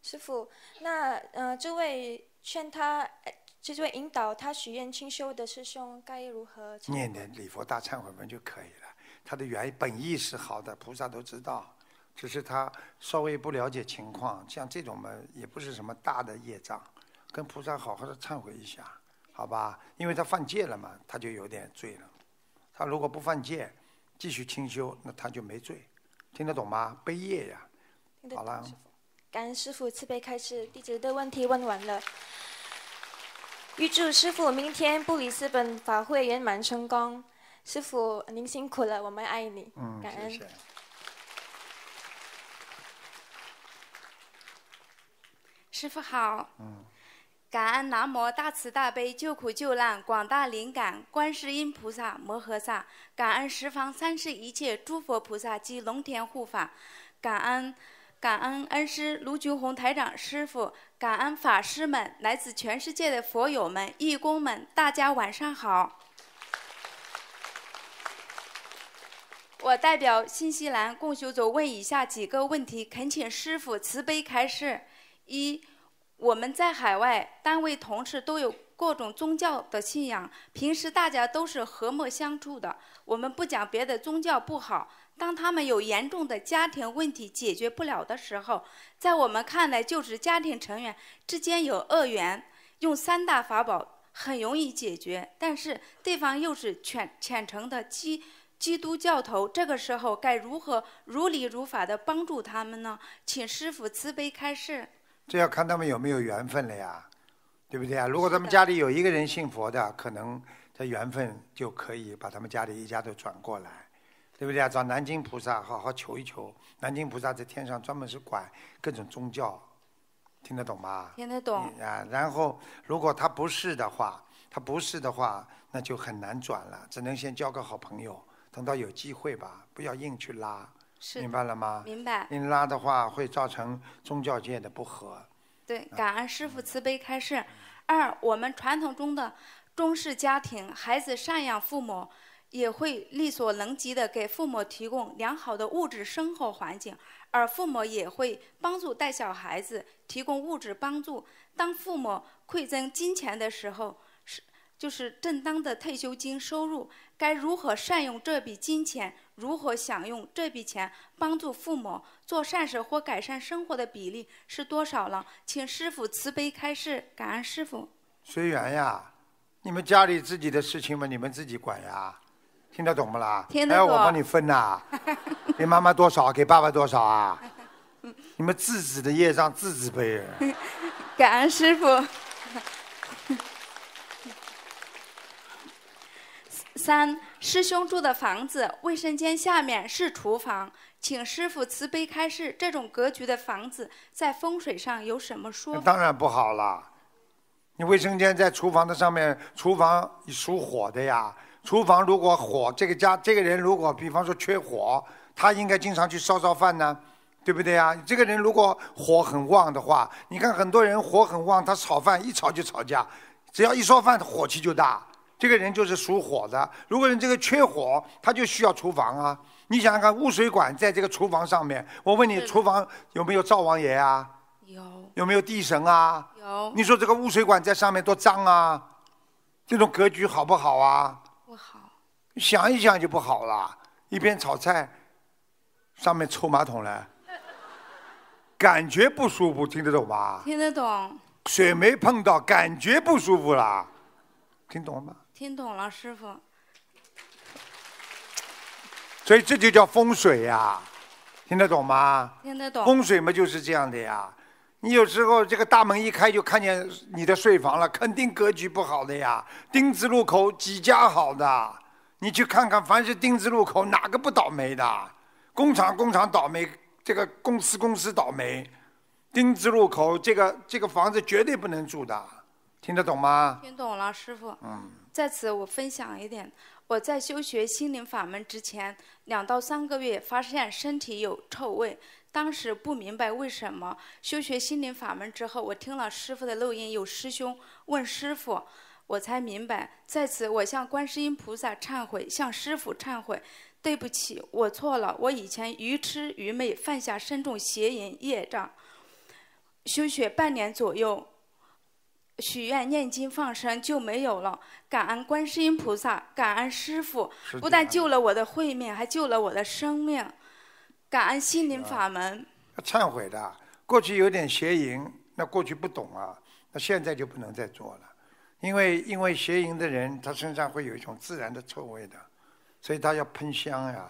师傅，那呃，这位劝他，这位引导他许愿清修的师兄该如何？念念礼佛大忏悔文就可以了。他的原本意是好的，菩萨都知道。只是他稍微不了解情况，像这种嘛也不是什么大的业障，跟菩萨好好的忏悔一下，好吧？因为他犯戒了嘛，他就有点罪了。他如果不犯戒，继续清修，那他就没罪。听得懂吗？背业呀，好了。感恩师傅慈悲开示，弟子的问题问完了。预祝师傅明天布里斯本法会圆满成功。师傅您辛苦了，我们爱你。感恩。师傅好，嗯，感恩南无大慈大悲救苦救难广大灵感观世音菩萨摩诃萨，感恩十方三世一切诸佛菩萨及龙天护法，感恩，感恩恩师卢俊宏台长师傅，感恩法师们，来自全世界的佛友们、义工们，大家晚上好。我代表新西兰共修组问以下几个问题，恳请师傅慈悲开示。一我们在海外单位同事都有各种宗教的信仰，平时大家都是和睦相处的。我们不讲别的宗教不好。当他们有严重的家庭问题解决不了的时候，在我们看来就是家庭成员之间有恶缘，用三大法宝很容易解决。但是对方又是虔虔诚的基基督教徒，这个时候该如何如理如法的帮助他们呢？请师傅慈悲开示。这要看他们有没有缘分了呀，对不对啊？如果他们家里有一个人信佛的，可能他缘分就可以把他们家里一家都转过来，对不对啊？找南京菩萨好好求一求，南京菩萨在天上专门是管各种宗教，听得懂吗？听得懂。啊，然后如果他不是的话，他不是的话，那就很难转了，只能先交个好朋友，等到有机会吧，不要硬去拉。明白了吗？明白。硬拉的话会造成宗教界的不和。对，感恩师傅慈悲开示。二，我们传统中的中式家庭，孩子赡养父母，也会力所能及的给父母提供良好的物质生活环境，而父母也会帮助带小孩子，提供物质帮助。当父母馈赠金钱的时候。就是正当的退休金收入，该如何善用这笔金钱？如何享用这笔钱帮助父母做善事或改善生活的比例是多少呢？请师傅慈悲开示，感恩师傅。随缘呀，你们家里自己的事情嘛，你们自己管呀，听得懂不啦？听得懂。我帮你分呐？给妈妈多少？给爸爸多少啊？你们自己的业障自己背。感恩师傅。三师兄住的房子，卫生间下面是厨房，请师傅慈悲开示，这种格局的房子在风水上有什么说？当然不好啦，你卫生间在厨房的上面，厨房属火的呀。厨房如果火，这个家这个人如果比方说缺火，他应该经常去烧烧饭呢，对不对呀？这个人如果火很旺的话，你看很多人火很旺，他炒饭一炒就吵架，只要一烧饭，火气就大。这个人就是属火的。如果你这个缺火，他就需要厨房啊。你想想看，污水管在这个厨房上面，我问你，厨房有没有灶王爷啊？有。有没有地神啊？有。你说这个污水管在上面多脏啊？这种格局好不好啊？不好。想一想就不好了。一边炒菜，上面抽马桶来，感觉不舒服，听得懂吧？听得懂。水没碰到，感觉不舒服啦，听懂了吗？听懂了，师傅。所以这就叫风水呀，听得懂吗？听得懂。风水嘛，就是这样的呀。你有时候这个大门一开，就看见你的睡房了，肯定格局不好的呀。丁字路口几家好的？你去看看，凡是丁字路口哪个不倒霉的？工厂工厂倒霉，这个公司公司倒霉。丁字路口这个这个房子绝对不能住的，听得懂吗？听懂了，师傅。嗯。在此，我分享一点。我在修学心灵法门之前，两到三个月，发现身体有臭味，当时不明白为什么。修学心灵法门之后，我听了师父的录音，有师兄问师父，我才明白。在此，我向观世音菩萨忏悔，向师父忏悔，对不起，我错了，我以前愚痴愚昧，犯下深重邪淫业障。修学半年左右。许愿、念经、放生就没有了。感恩观世音菩萨，感恩师傅，不但救了我的慧命，还救了我的生命。感恩心灵法门。忏悔的，过去有点邪淫，那过去不懂啊，那现在就不能再做了，因为因为邪淫的人，他身上会有一种自然的臭味的，所以他要喷香呀，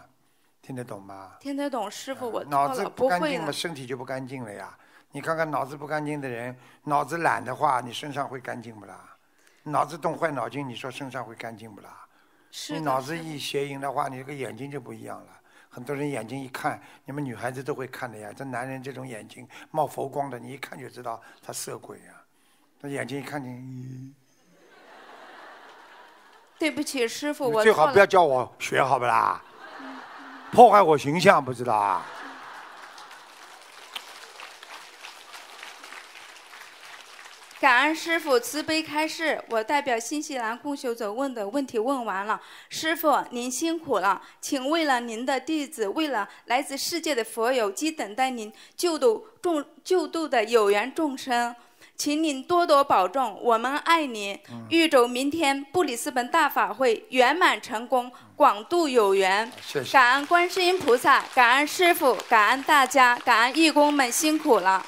听得懂吗？听得懂，师傅，我脑子不干净了，身体就不干净了呀。你看看脑子不干净的人，脑子懒的话，你身上会干净不啦？脑子动坏脑筋，你说身上会干净不啦？是。你脑子一邪淫的话，你这个眼睛就不一样了。很多人眼睛一看，你们女孩子都会看的呀。这男人这种眼睛冒佛光的，你一看就知道他色鬼呀。他眼睛一看见，对不起，师傅，我最好不要叫我学，好不啦？破坏我形象，不知道啊？感恩师傅慈悲开示，我代表新西兰共修者问的问题问完了，师傅您辛苦了，请为了您的弟子，为了来自世界的佛友及等待您救度众救度的有缘众生，请您多多保重，我们爱您，预祝明天布里斯本大法会圆满成功，广度有缘。感恩观世音菩萨，感恩师傅，感恩大家，感恩义工们辛苦了。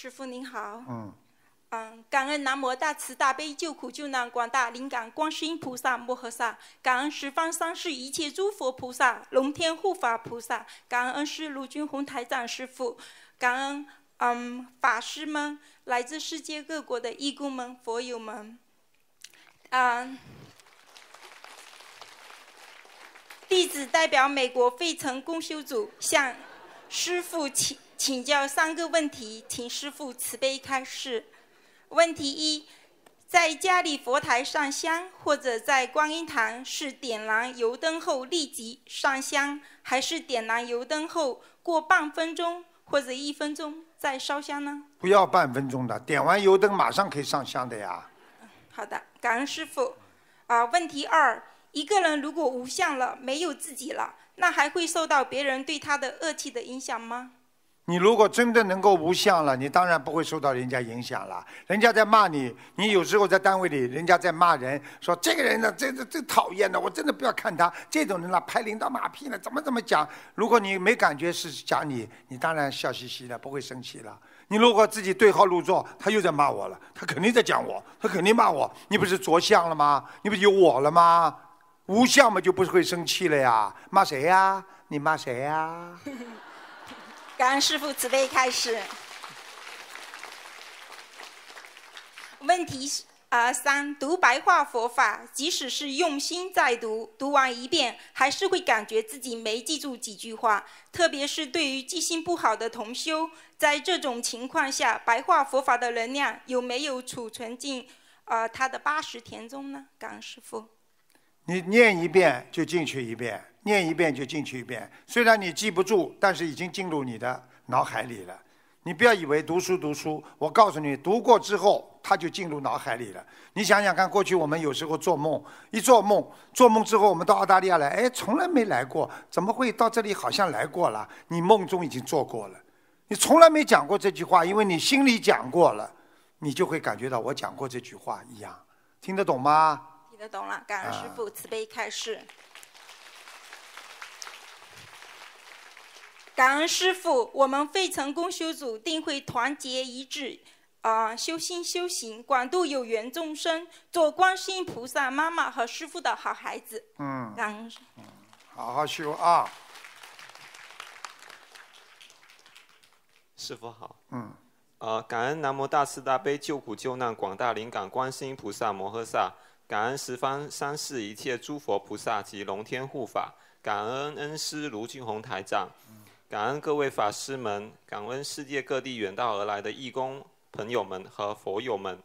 师傅您好。嗯。嗯，感恩南无大慈大悲救苦救难广大灵感观世音菩萨摩诃萨，感恩十方三世一切诸佛菩萨、龙天护法菩萨，感恩师卢军宏台长师傅，感恩嗯法师们，来自世界各国的义工们、佛友们，嗯，弟子代表美国费城公修组向师傅请。请教三个问题，请师傅慈悲开示。问题一：在家里佛台上香，或者在观音堂，是点燃油灯后立即上香，还是点燃油灯后过半分钟或者一分钟再烧香呢？不要半分钟的，点完油灯马上可以上香的呀。好的，感恩师傅。啊，问题二：一个人如果无相了，没有自己了，那还会受到别人对他的恶气的影响吗？你如果真的能够无相了，你当然不会受到人家影响了。人家在骂你，你有时候在单位里，人家在骂人，说这个人呢，真的最讨厌的，我真的不要看他这种人了，拍领导马屁呢，怎么怎么讲？如果你没感觉是讲你，你当然笑嘻嘻的，不会生气了。你如果自己对号入座，他又在骂我了，他肯定在讲我，他肯定骂我，你不是着相了吗？你不是有我了吗？无相嘛，就不会生气了呀。骂谁呀？你骂谁呀？感恩师父慈悲开始。问题啊三，读白话佛法，即使是用心在读，读完一遍，还是会感觉自己没记住几句话。特别是对于记性不好的同修，在这种情况下，白话佛法的能量有没有储存进啊他的八十田中呢？感恩师父。你念一遍就进去一遍。念一遍就进去一遍，虽然你记不住，但是已经进入你的脑海里了。你不要以为读书读书，我告诉你，读过之后他就进入脑海里了。你想想看，过去我们有时候做梦，一做梦，做梦之后我们到澳大利亚来，哎，从来没来过，怎么会到这里好像来过了？你梦中已经做过了，你从来没讲过这句话，因为你心里讲过了，你就会感觉到我讲过这句话一样。听得懂吗？听得懂了，感恩师父慈悲开示。感恩师傅，我们费城公修组定会团结一致，啊，修心修行，广度有缘众生，做观世音菩萨妈妈和师傅的好孩子。嗯，感恩，好好修啊！师傅好。嗯。啊，感恩南无大慈大悲救苦救难广大灵感观世音菩萨摩诃萨，感恩十方三世一切诸佛菩萨及龙天护法，感恩恩师卢俊宏台长。感恩各位法师们，感恩世界各地远道而来的义工朋友们和佛友们，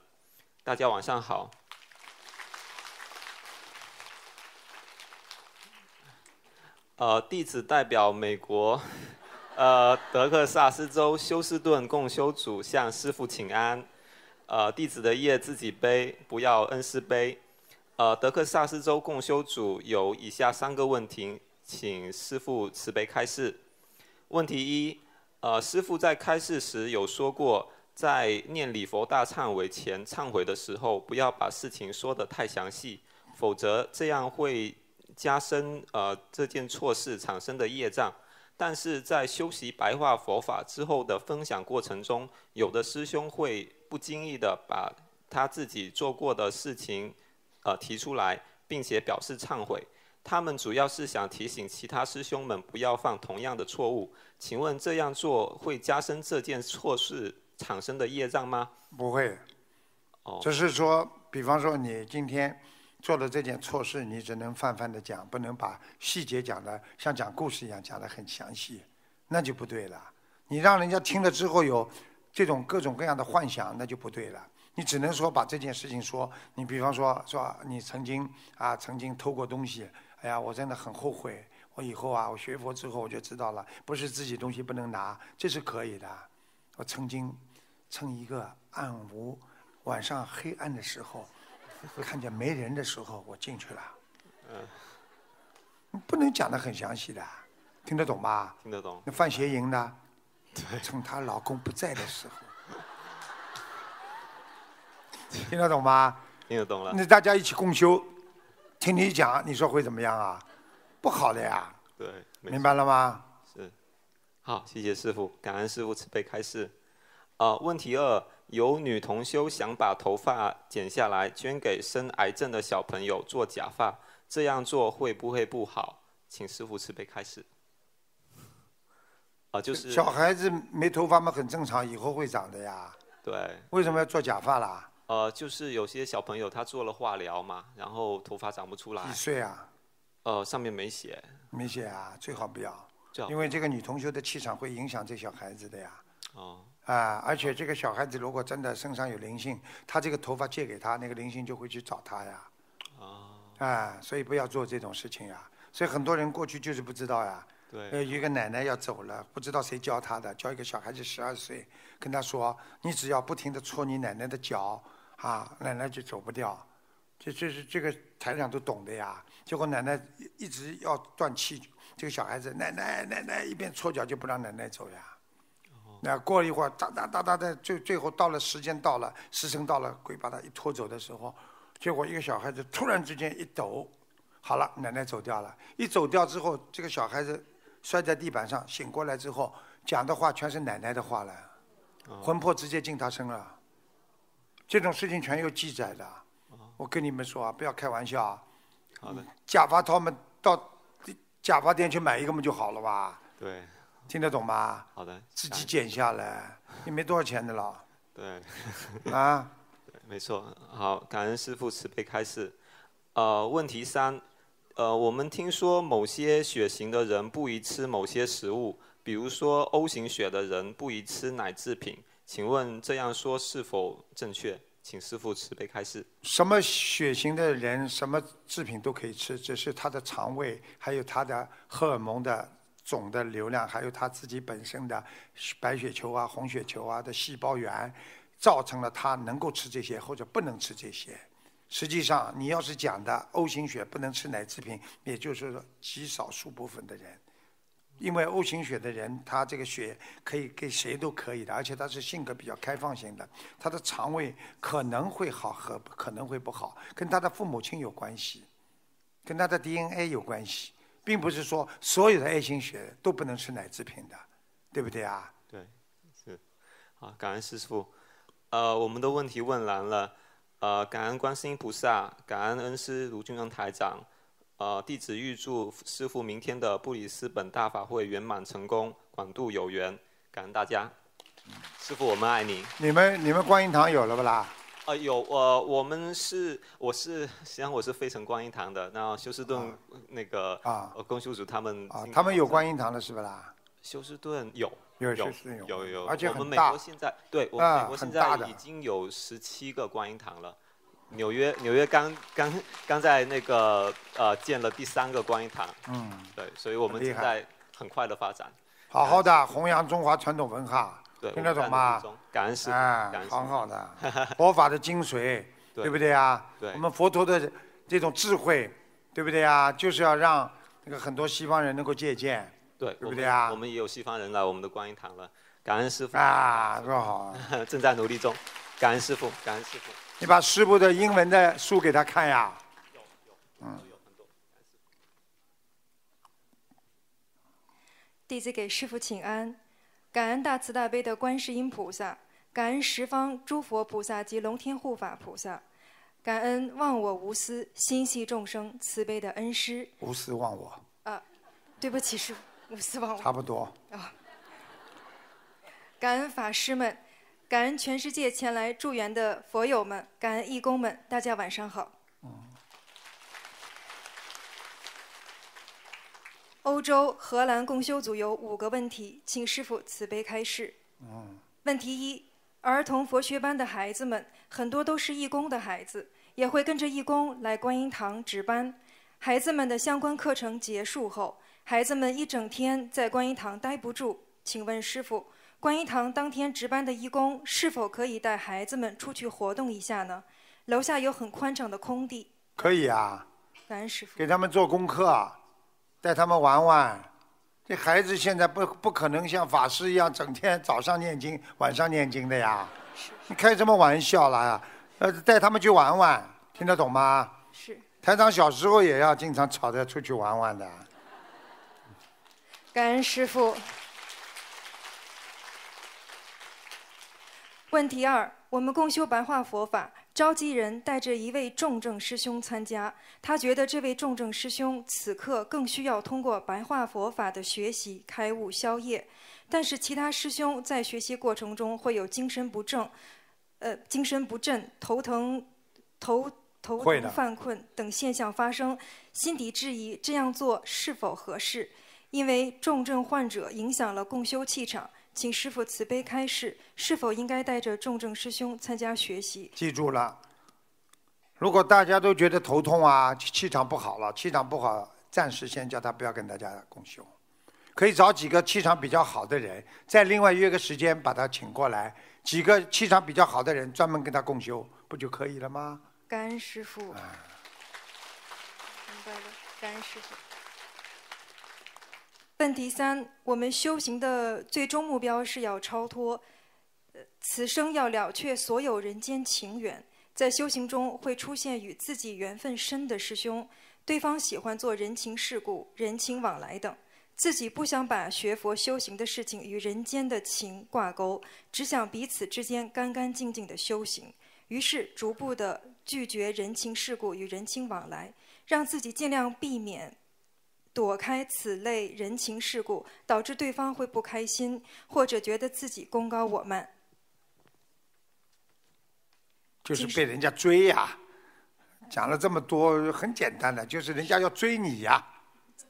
大家晚上好。呃，弟子代表美国，呃，德克萨斯州休斯顿共修组向师父请安。呃，弟子的业自己背，不要恩师背。呃，德克萨斯州共修组有以下三个问题，请师父慈悲开示。问题一，呃，师傅在开示时有说过，在念礼佛大忏悔前忏悔的时候，不要把事情说的太详细，否则这样会加深呃这件错事产生的业障。但是在修习白话佛法之后的分享过程中，有的师兄会不经意的把他自己做过的事情呃提出来，并且表示忏悔。他们主要是想提醒其他师兄们不要犯同样的错误。请问这样做会加深这件错事产生的业障吗？不会，哦，只是说，比方说你今天做了这件错事，你只能泛泛的讲，不能把细节讲的像讲故事一样讲的很详细，那就不对了。你让人家听了之后有这种各种各样的幻想，那就不对了。你只能说把这件事情说，你比方说说你曾经啊曾经偷过东西。哎呀，我真的很后悔。我以后啊，我学佛之后我就知道了，不是自己东西不能拿，这是可以的。我曾经趁一个暗无晚上黑暗的时候，看见没人的时候，我进去了。嗯。不能讲的很详细的，听得懂吧？听得懂。那范学莹呢？对，趁她老公不在的时候。听得懂吗？听得懂了。那大家一起共修。听你讲，你说会怎么样啊？不好的呀。对，明白了吗？是。好，谢谢师傅，感恩师傅慈悲开示。呃，问题二，有女同修想把头发剪下来捐给生癌症的小朋友做假发，这样做会不会不好？请师傅慈悲开示。啊，就是。小孩子没头发嘛，很正常，以后会长的呀。对。为什么要做假发啦？呃，就是有些小朋友他做了化疗嘛，然后头发长不出来。几岁啊？呃，上面没写。没写啊，最好不要。这样。因为这个女同学的气场会影响这小孩子的呀。哦。啊，而且这个小孩子如果真的身上有灵性，他这个头发借给他，那个灵性就会去找他呀。哦。啊，所以不要做这种事情呀。所以很多人过去就是不知道呀。对。呃，一个奶奶要走了，不知道谁教他的，教一个小孩子十二岁，跟他说：“你只要不停的搓你奶奶的脚。”啊，奶奶就走不掉，这这是这个台长都懂的呀。结果奶奶一直要断气，这个小孩子奶奶奶奶一边搓脚就不让奶奶走呀。那过了一会儿，哒哒哒哒的，最最后到了时间到了，时辰到了，鬼把他一拖走的时候，结果一个小孩子突然之间一抖，好了，奶奶走掉了。一走掉之后，这个小孩子摔在地板上，醒过来之后讲的话全是奶奶的话了，魂魄直接进他身了。这种事情全有记载的，我跟你们说啊，不要开玩笑啊。好的。假发他们到假发店去买一个嘛就好了吧？对。听得懂吧？好的。自己剪下来，也没多少钱的了。对。啊。没错。好，感恩师父慈悲开示。呃，问题三，呃，我们听说某些血型的人不宜吃某些食物，比如说 O 型血的人不宜吃奶制品。请问这样说是否正确？请师傅慈悲开示。什么血型的人什么制品都可以吃？只是他的肠胃，还有他的荷尔蒙的总的流量，还有他自己本身的白血球啊、红血球啊的细胞源，造成了他能够吃这些或者不能吃这些。实际上，你要是讲的 O 型血不能吃奶制品，也就是说极少数部分的人。因为 O 型血的人，他这个血可以给谁都可以的，而且他是性格比较开放型的，他的肠胃可能会好和可能会不好，跟他的父母亲有关系，跟他的 DNA 有关系，并不是说所有的 A 型血都不能吃奶制品的，对不对啊？对，是，好，感恩师傅，呃，我们的问题问完了，呃，感恩观世音菩萨，感恩恩师卢俊生台长。呃，弟子预祝师父明天的布里斯本大法会圆满成功，广度有缘，感恩大家。师父，我们爱你。你们你们观音堂有了不啦？呃，有，呃，我们是，我是，实际上我是费城观音堂的。那休斯顿那个啊，呃，公修主他们啊，他们有观音堂了是不啦？休斯顿有有有有有，而且我们美国现在对，我们美国现在已经有十七个观音堂了。纽约，纽约刚刚刚在那个呃建了第三个观音堂，嗯，对，所以我们正在很快的发展，好好的弘扬中华传统文化，听得懂吗？感恩师，啊、感恩。很好的，佛法的精髓，对不对啊？对，我们佛陀的这种智慧，对不对啊？就是要让那个很多西方人能够借鉴，对，对不对啊？我们也有西方人来我们的观音堂了，感恩师傅啊，多好，正在努力中，感恩师傅，感恩师傅。你把师傅的英文的书给他看呀。弟子给师傅请安，感恩大慈大悲的观世音菩萨，感恩十方诸佛菩萨及龙天护法菩萨，感恩忘我无私、心系众生、慈悲的恩师。无私忘我。啊，对不起，师傅，无私忘我。差不多。啊。感恩法师们。感恩全世界前来助援的佛友们，感恩义工们，大家晚上好。欧洲荷兰共修组有五个问题，请师傅慈悲开示。问题一：儿童佛学班的孩子们，很多都是义工的孩子，也会跟着义工来观音堂值班。孩子们的相关课程结束后，孩子们一整天在观音堂待不住，请问师傅。观音堂当天值班的义工是否可以带孩子们出去活动一下呢？楼下有很宽敞的空地。可以啊，感恩师傅，给他们做功课，带他们玩玩。这孩子现在不不可能像法师一样，整天早上念经，晚上念经的呀。是。开什么玩笑啦？呃，带他们去玩玩，听得懂吗？是。台长小时候也要经常吵着出去玩玩的。感恩师傅。问题二：我们共修白话佛法，召集人带着一位重症师兄参加。他觉得这位重症师兄此刻更需要通过白话佛法的学习开悟消业，但是其他师兄在学习过程中会有精神不正、呃精神不振、头疼、头头疼、犯困等现象发生，心底质疑这样做是否合适，因为重症患者影响了共修气场。请师傅慈悲开示，是否应该带着重症师兄参加学习？记住了，如果大家都觉得头痛啊，气场不好了，气场不好，暂时先叫他不要跟大家共修，可以找几个气场比较好的人，再另外约个时间把他请过来，几个气场比较好的人专门跟他共修，不就可以了吗？感恩师傅。明白了，感恩师傅。问题三：我们修行的最终目标是要超脱，此生要了却所有人间情缘。在修行中会出现与自己缘分深的师兄，对方喜欢做人情世故、人情往来等，自己不想把学佛修行的事情与人间的情挂钩，只想彼此之间干干净净的修行。于是逐步地拒绝人情世故与人情往来，让自己尽量避免。躲开此类人情世故，导致对方会不开心，或者觉得自己功高我慢，就是被人家追呀。讲了这么多，很简单的，就是人家要追你呀。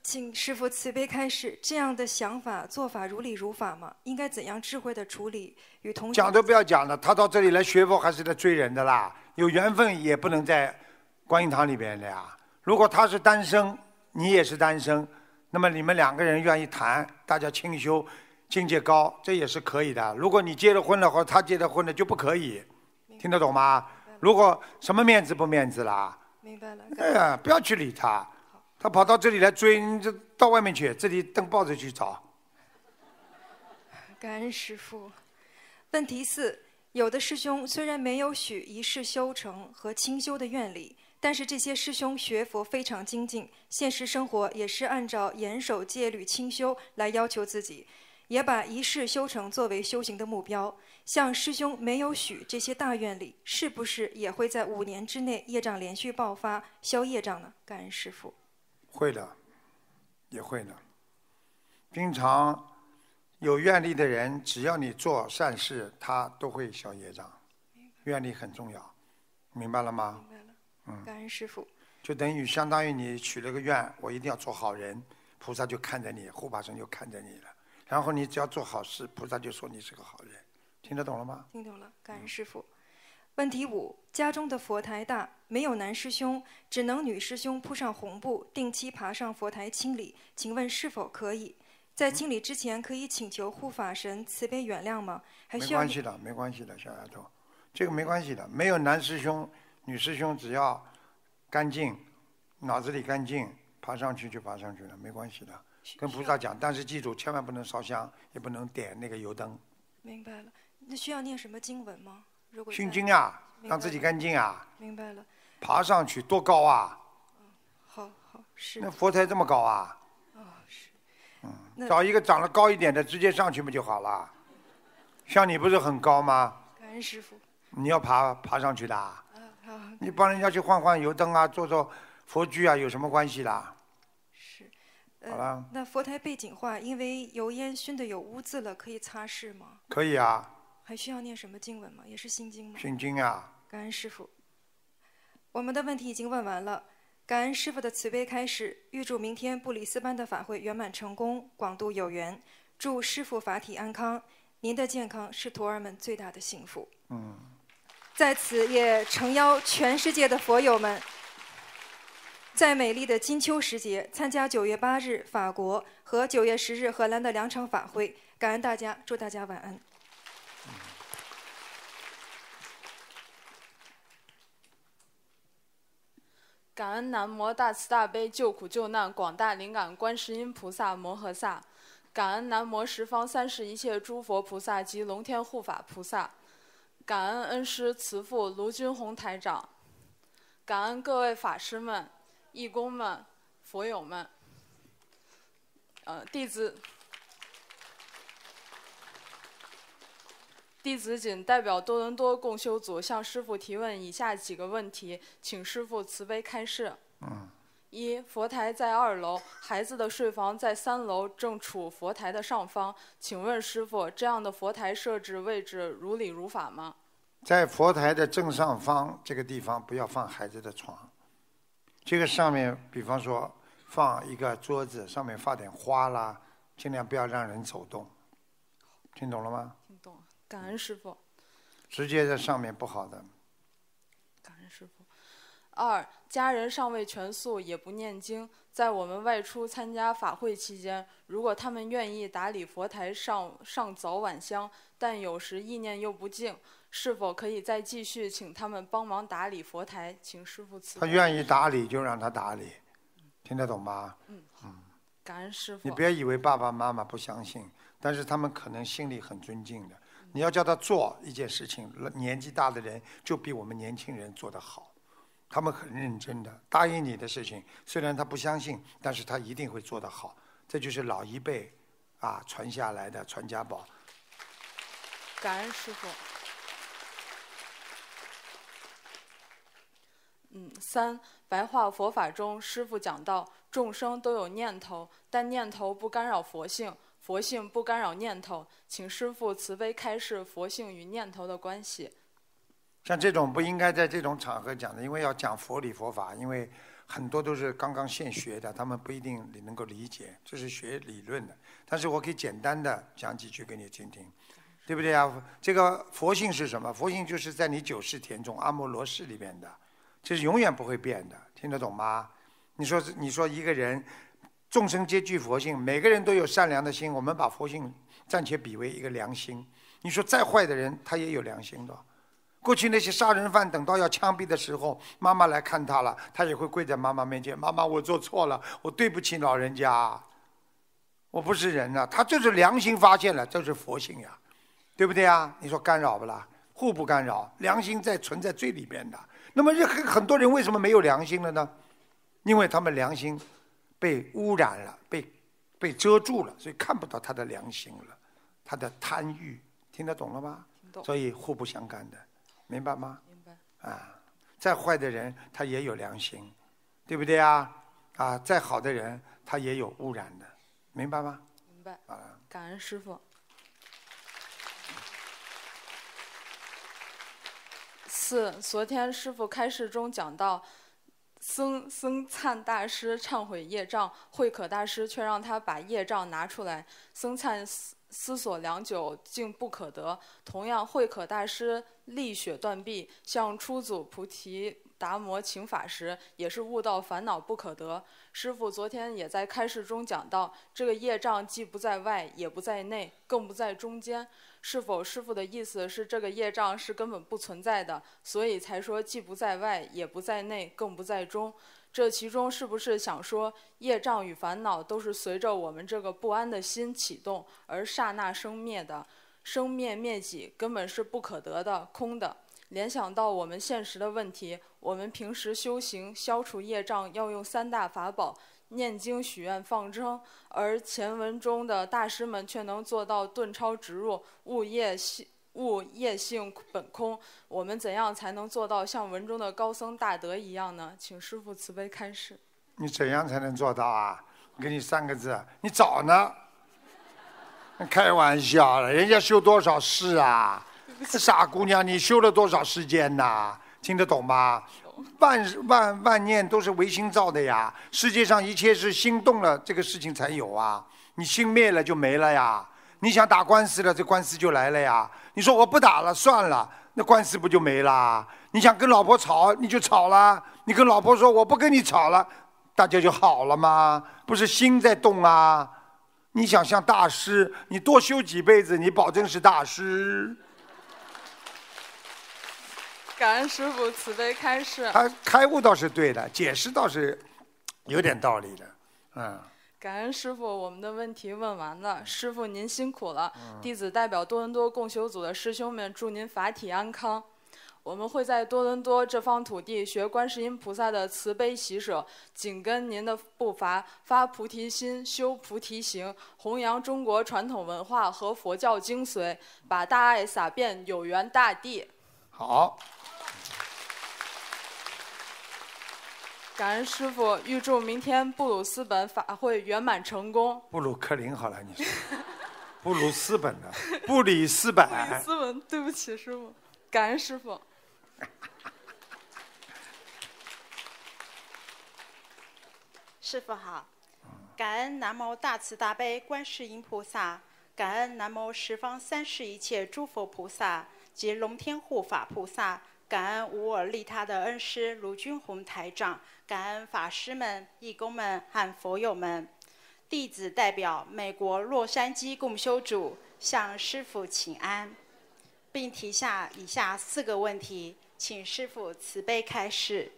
请师傅慈悲开示，这样的想法做法如理如法吗？应该怎样智慧的处理与同？讲都不要讲了，他到这里来学佛，还是来追人的啦。有缘分也不能在观音堂里边的呀。如果他是单身。你也是单身，那么你们两个人愿意谈，大家清修，境界高，这也是可以的。如果你结了婚了，或他结了婚了，就不可以，听得懂吗？如果什么面子不面子啦？明白了。哎呀，不要去理他，他跑到这里来追，你就到外面去，这里登报纸去找。感恩师父。问题四：有的师兄虽然没有许一世修成和清修的愿力。但是这些师兄学佛非常精进，现实生活也是按照严守戒律、清修来要求自己，也把一世修成作为修行的目标。像师兄没有许这些大愿力，是不是也会在五年之内业障连续爆发、消业障呢？感恩师父。会的，也会的。平常有愿力的人，只要你做善事，他都会消业障。愿力很重要，明白了吗？感恩师傅。就等于相当于你许了个愿，我一定要做好人，菩萨就看着你，护法神就看着你了。然后你只要做好事，菩萨就说你是个好人，听得懂了吗？听懂了，感恩师傅，问题五：家中的佛台大，没有男师兄，只能女师兄铺上红布，定期爬上佛台清理，请问是否可以？在清理之前，可以请求护法神慈悲原谅吗？还没关系的，没关系的，小丫头，这个没关系的，没有男师兄。女师兄只要干净，脑子里干净，爬上去就爬上去了，没关系的。跟菩萨讲，但是记住，千万不能烧香，也不能点那个油灯。明白了，那需要念什么经文吗？如果熏经啊，让自己干净啊。明白了。爬上去多高啊？好好是。那佛台这么高啊？啊是。嗯，找一个长得高一点的，直接上去不就好了？像你不是很高吗？感恩师傅。你要爬爬上去的。你帮人家去换换油灯啊，做做佛具啊，有什么关系啦？是，好了。那佛台背景画因为油烟熏得有污渍了，可以擦拭吗？可以啊。还需要念什么经文吗？也是心经吗？心经啊。感恩师傅，我们的问题已经问完了。感恩师傅的慈悲开始，预祝明天布里斯班的法会圆满成功，广度有缘。祝师傅法体安康，您的健康是徒儿们最大的幸福。嗯。在此也诚邀全世界的佛友们，在美丽的金秋时节参加九月八日法国和九月十日荷兰的两场法会。感恩大家，祝大家晚安。感恩南无大慈大悲救苦救难广大灵感观世音菩萨摩诃萨，感恩南无十方三世一切诸佛菩萨及龙天护法菩萨。感恩恩师慈父卢军宏台长，感恩各位法师们、义工们、佛友们。弟子，弟子仅代表多伦多共修组向师父提问以下几个问题，请师父慈悲开示。嗯。一佛台在二楼，孩子的睡房在三楼，正处佛台的上方。请问师傅，这样的佛台设置位置如理如法吗？在佛台的正上方这个地方不要放孩子的床，这个上面，比方说放一个桌子，上面放点花啦，尽量不要让人走动。听懂了吗？听懂，感恩师傅。直接在上面不好的。二家人尚未全素，也不念经。在我们外出参加法会期间，如果他们愿意打理佛台，上上早晚香，但有时意念又不净，是否可以再继续请他们帮忙打理佛台？请师傅慈他愿意打理就让他打理，听得懂吗？嗯。感恩师傅。你别以为爸爸妈妈不相信，但是他们可能心里很尊敬的。你要叫他做一件事情，年纪大的人就比我们年轻人做的好。他们很认真的答应你的事情，虽然他不相信，但是他一定会做得好。这就是老一辈啊传下来的传家宝。感恩师傅。嗯，三白话佛法中，师傅讲到众生都有念头，但念头不干扰佛性，佛性不干扰念头，请师傅慈悲开示佛性与念头的关系。像这种不应该在这种场合讲的，因为要讲佛理佛法，因为很多都是刚刚现学的，他们不一定能够理解，这是学理论的。但是我可以简单的讲几句给你听听，对不对啊？这个佛性是什么？佛性就是在你九世田中阿摩罗识里面的，这是永远不会变的，听得懂吗？你说你说一个人，众生皆具佛性，每个人都有善良的心，我们把佛性暂且比为一个良心。你说再坏的人，他也有良心的。过去那些杀人犯等到要枪毙的时候，妈妈来看他了，他也会跪在妈妈面前：“妈妈，我做错了，我对不起老人家，我不是人呐。”他就是良心发现了，这是佛性呀，对不对啊？你说干扰不啦？互不干扰，良心在存在最里面的。那么很很多人为什么没有良心了呢？因为他们良心被污染了，被被遮住了，所以看不到他的良心了，他的贪欲听得懂了吗？所以互不相干的。明白吗？明白。啊，再坏的人他也有良心，对不对啊？啊，再好的人他也有污染的，明白吗？明白。啊，感恩师傅。四，昨天师傅开示中讲到，僧僧灿大师忏悔业障，慧可大师却让他把业障拿出来，僧灿。思索良久，竟不可得。同样，慧可大师力血断臂，向初祖菩提达摩请法时，也是悟到烦恼不可得。师傅昨天也在开示中讲到，这个业障既不在外，也不在内，更不在中间。是否师傅的意思是，这个业障是根本不存在的，所以才说既不在外，也不在内，更不在中？这其中是不是想说，业障与烦恼都是随着我们这个不安的心启动而刹那生灭的，生灭灭己根本是不可得的，空的。联想到我们现实的问题，我们平时修行消除业障要用三大法宝：念经、许愿、放生。而前文中的大师们却能做到顿超直入，悟业物业性本空，我们怎样才能做到像文中的高僧大德一样呢？请师傅慈悲开示。你怎样才能做到啊？给你三个字，你早呢。开玩笑，了，人家修多少世啊？傻姑娘，你修了多少时间呐？听得懂吗？万万万念都是唯心造的呀！世界上一切是心动了，这个事情才有啊。你心灭了就没了呀。你想打官司了，这官司就来了呀。你说我不打了，算了，那官司不就没啦？你想跟老婆吵，你就吵了。你跟老婆说我不跟你吵了，大家就好了嘛。不是心在动啊？你想像大师，你多修几辈子，你保证是大师。感恩师傅慈悲开示。他开悟倒是对的，解释倒是有点道理的，嗯。感恩师傅，我们的问题问完了，师傅您辛苦了。弟子代表多伦多共修组的师兄们，祝您法体安康。我们会在多伦多这方土地学观世音菩萨的慈悲喜舍，紧跟您的步伐，发菩提心，修菩提行，弘扬中国传统文化和佛教精髓，把大爱洒遍有缘大地。好。感恩师傅，预祝明天布鲁斯本法会圆满成功。布鲁克林好了，你说 布鲁斯本的，布里斯本。布里斯本，对不起师傅，感恩师傅。师傅好，感恩南无大慈大悲观世音菩萨，感恩南无十方三世一切诸佛菩萨及龙天护法菩萨。感恩无我利他的恩师卢军宏台长，感恩法师们、义工们和佛友们。弟子代表美国洛杉矶共修主向师父请安，并提下以下四个问题，请师父慈悲开示。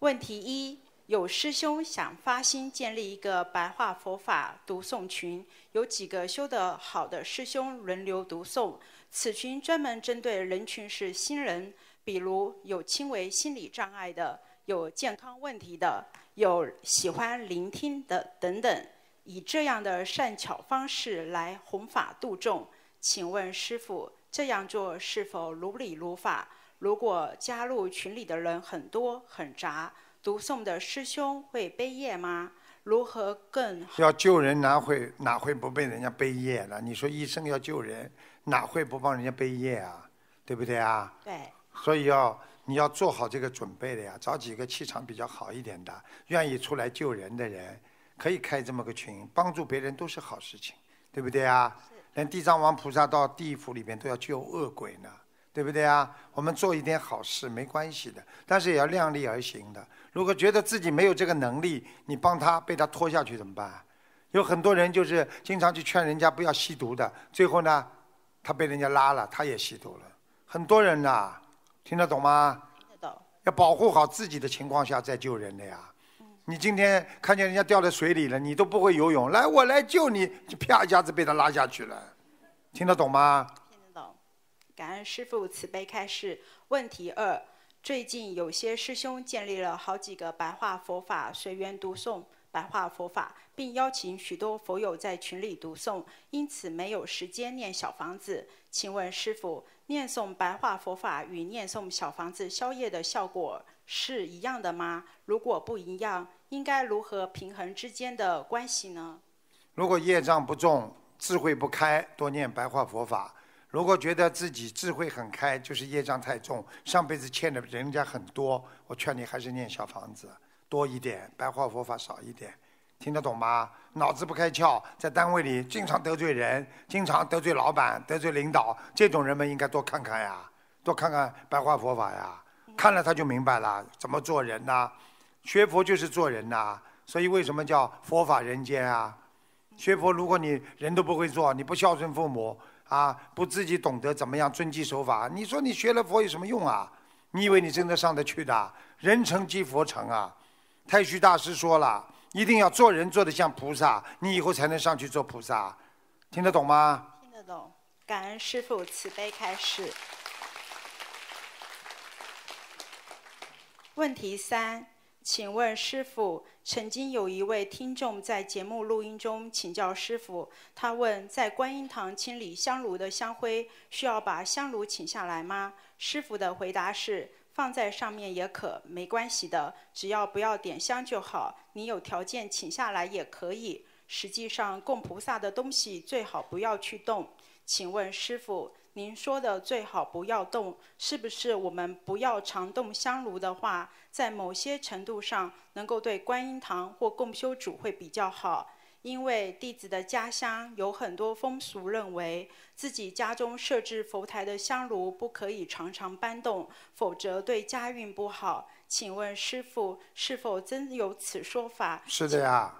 问题一：有师兄想发心建立一个白话佛法读诵群，有几个修得好的师兄轮流读诵，此群专门针对人群是新人。比如有轻微心理障碍的，有健康问题的，有喜欢聆听的等等，以这样的善巧方式来弘法度众。请问师傅，这样做是否如理如法？如果加入群里的人很多很杂，读诵的师兄会背业吗？如何更要救人，哪会哪会不被人家背业呢？你说医生要救人，哪会不帮人家背业啊？对不对啊？对。所以要你要做好这个准备的呀，找几个气场比较好一点的，愿意出来救人的人，可以开这么个群，帮助别人都是好事情，对不对啊？连地藏王菩萨到地府里面都要救恶鬼呢，对不对啊？我们做一点好事没关系的，但是也要量力而行的。如果觉得自己没有这个能力，你帮他被他拖下去怎么办？有很多人就是经常去劝人家不要吸毒的，最后呢，他被人家拉了，他也吸毒了。很多人呐。听得懂吗？听得懂。要保护好自己的情况下再救人的呀。你今天看见人家掉在水里了，你都不会游泳，来我来救你，就啪一下子被他拉下去了。听得懂吗？听得懂。感恩师父慈悲开示。问题二：最近有些师兄建立了好几个白话佛法随缘读诵白话佛法，并邀请许多佛友在群里读诵，因此没有时间念小房子。请问师傅，念诵白话佛法与念诵小房子消业的效果是一样的吗？如果不一样，应该如何平衡之间的关系呢？如果业障不重，智慧不开，多念白话佛法；如果觉得自己智慧很开，就是业障太重，上辈子欠的人家很多，我劝你还是念小房子多一点，白话佛法少一点。听得懂吗？脑子不开窍，在单位里经常得罪人，经常得罪老板、得罪领导，这种人们应该多看看呀，多看看白话佛法呀，看了他就明白了怎么做人呐。学佛就是做人呐，所以为什么叫佛法人间啊？学佛，如果你人都不会做，你不孝顺父母啊，不自己懂得怎么样遵纪守法，你说你学了佛有什么用啊？你以为你真的上得去的？人成即佛成啊！太虚大师说了。一定要做人做得像菩萨，你以后才能上去做菩萨，听得懂吗？听得懂，感恩师父慈悲开示。问题三，请问师傅，曾经有一位听众在节目录音中请教师傅，他问在观音堂清理香炉的香灰，需要把香炉请下来吗？师傅的回答是。放在上面也可，没关系的，只要不要点香就好。你有条件请下来也可以。实际上供菩萨的东西最好不要去动。请问师傅，您说的最好不要动，是不是我们不要常动香炉的话，在某些程度上能够对观音堂或供修主会比较好？因为弟子的家乡有很多风俗，认为自己家中设置佛台的香炉不可以常常搬动，否则对家运不好。请问师父，是否真有此说法？是的呀，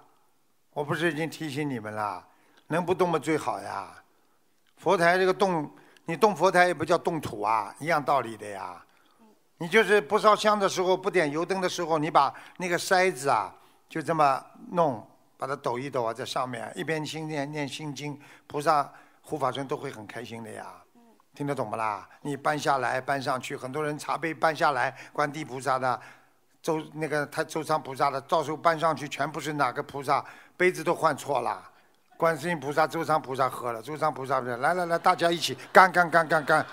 我不是已经提醒你们了，能不动吗？最好呀。佛台这个动，你动佛台也不叫动土啊，一样道理的呀。你就是不烧香的时候，不点油灯的时候，你把那个筛子啊，就这么弄。把它抖一抖啊，在上面一边心念念心经，菩萨护法尊都会很开心的呀。听得懂不啦？你搬下来搬上去，很多人茶杯搬下来，观地菩萨的，周那个他周仓菩萨的，到时候搬上去，全部是哪个菩萨杯子都换错了，观世音菩萨、周仓菩萨喝了，周仓菩萨不是来来来，大家一起干干干干干。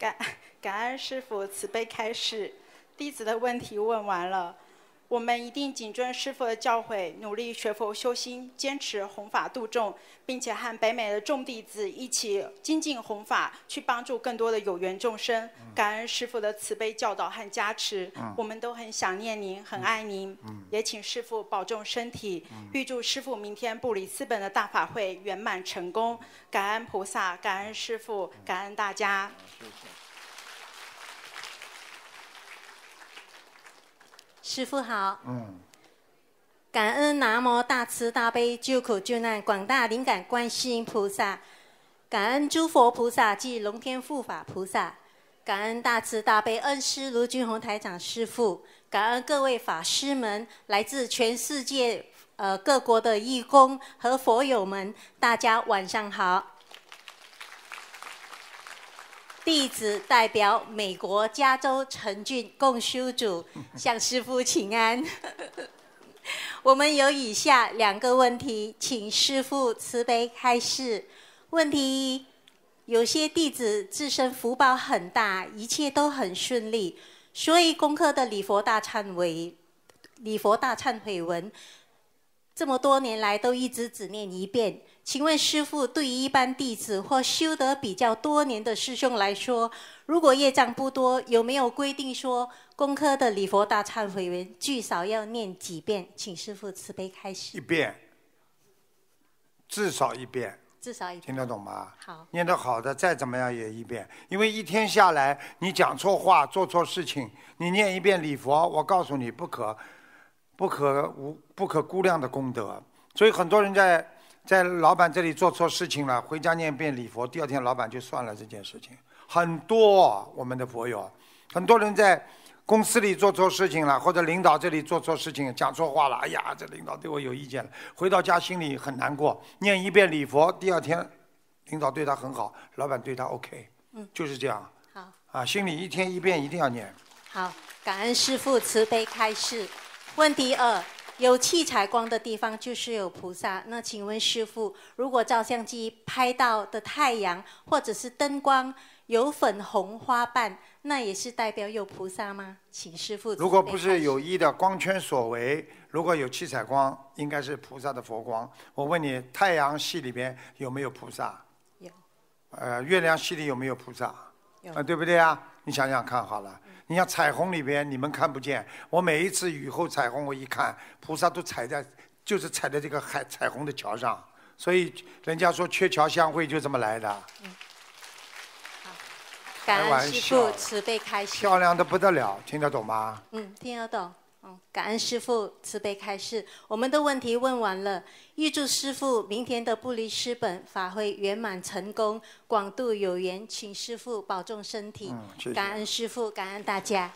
感 感恩师父慈悲开示，弟子的问题问完了。我们一定谨遵师父的教诲，努力学佛修心，坚持弘法度众，并且和北美的众弟子一起精进弘法，去帮助更多的有缘众生。感恩师父的慈悲教导和加持，我们都很想念您，很爱您。也请师父保重身体，预祝师父明天布里斯本的大法会圆满成功。感恩菩萨，感恩师父，感恩大家。师傅好，嗯，感恩南无大慈大悲救苦救难广大灵感观世音菩萨，感恩诸佛菩萨及龙天护法菩萨，感恩大慈大悲恩师卢俊宏台长师父，感恩各位法师们，来自全世界呃各国的义工和佛友们，大家晚上好。弟子代表美国加州陈俊供修主 向师父请安。我们有以下两个问题，请师父慈悲开示。问题一：有些弟子自身福报很大，一切都很顺利，所以功课的礼佛大忏悔、礼佛大忏悔文，这么多年来都一直只念一遍。请问师父，对于一般弟子或修得比较多年的师兄来说，如果业障不多，有没有规定说功课的礼佛大忏悔文至少要念几遍？请师父慈悲开始。一遍，至少一遍。至少一听得懂吗？好。念得好的，再怎么样也一遍，因为一天下来，你讲错话、做错事情，你念一遍礼佛，我告诉你，不可不可无不可估量的功德。所以很多人在。在老板这里做错事情了，回家念一遍礼佛，第二天老板就算了这件事情。很多我们的佛友，很多人在公司里做错事情了，或者领导这里做错事情，讲错话了，哎呀，这领导对我有意见了，回到家心里很难过，念一遍礼佛，第二天领导对他很好，老板对他 OK，嗯，就是这样。好，啊，心里一天一遍一定要念。好，感恩师父慈悲开示。问题二。有七彩光的地方就是有菩萨。那请问师傅，如果照相机拍到的太阳或者是灯光有粉红花瓣，那也是代表有菩萨吗？请师傅。如果不是有意的光圈所为，如果有七彩光，应该是菩萨的佛光。我问你，太阳系里边有没有菩萨？有。呃，月亮系里有没有菩萨？有。啊，对不对啊？你想想看，好了。你像彩虹里边，你们看不见。我每一次雨后彩虹，我一看，菩萨都踩在，就是踩在这个海彩虹的桥上。所以人家说鹊桥相会就这么来的。嗯。好，感恩师父慈悲开心，漂亮的不得了，听得懂吗？嗯，听得懂。感恩师父慈悲开示，我们的问题问完了。预祝师父明天的布斯本法会圆满成功，广度有缘，请师父保重身体。感恩师父，感恩大家。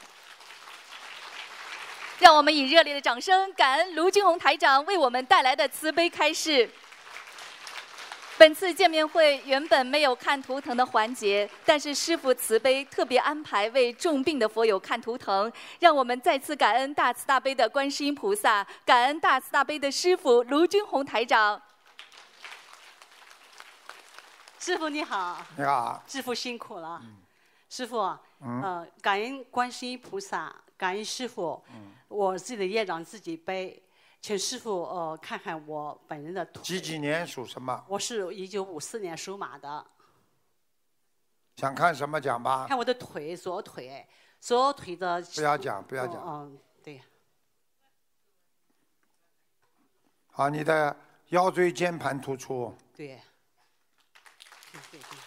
让我们以热烈的掌声，感恩卢俊宏台长为我们带来的慈悲开示。本次见面会原本没有看图腾的环节，但是师傅慈悲特别安排为重病的佛友看图腾，让我们再次感恩大慈大悲的观世音菩萨，感恩大慈大悲的师傅卢军红台长。师傅你好，你好，师傅辛苦了，师傅，嗯，感恩观世音菩萨，感恩师傅，我自己的业障自己背。请师傅呃看看我本人的图。几几年属什么？我是一九五四年属马的。想看什么讲吧。看我的腿，左腿，左腿的。不要讲，不要讲。嗯，对。好，你的腰椎间盘突出。对。对对对。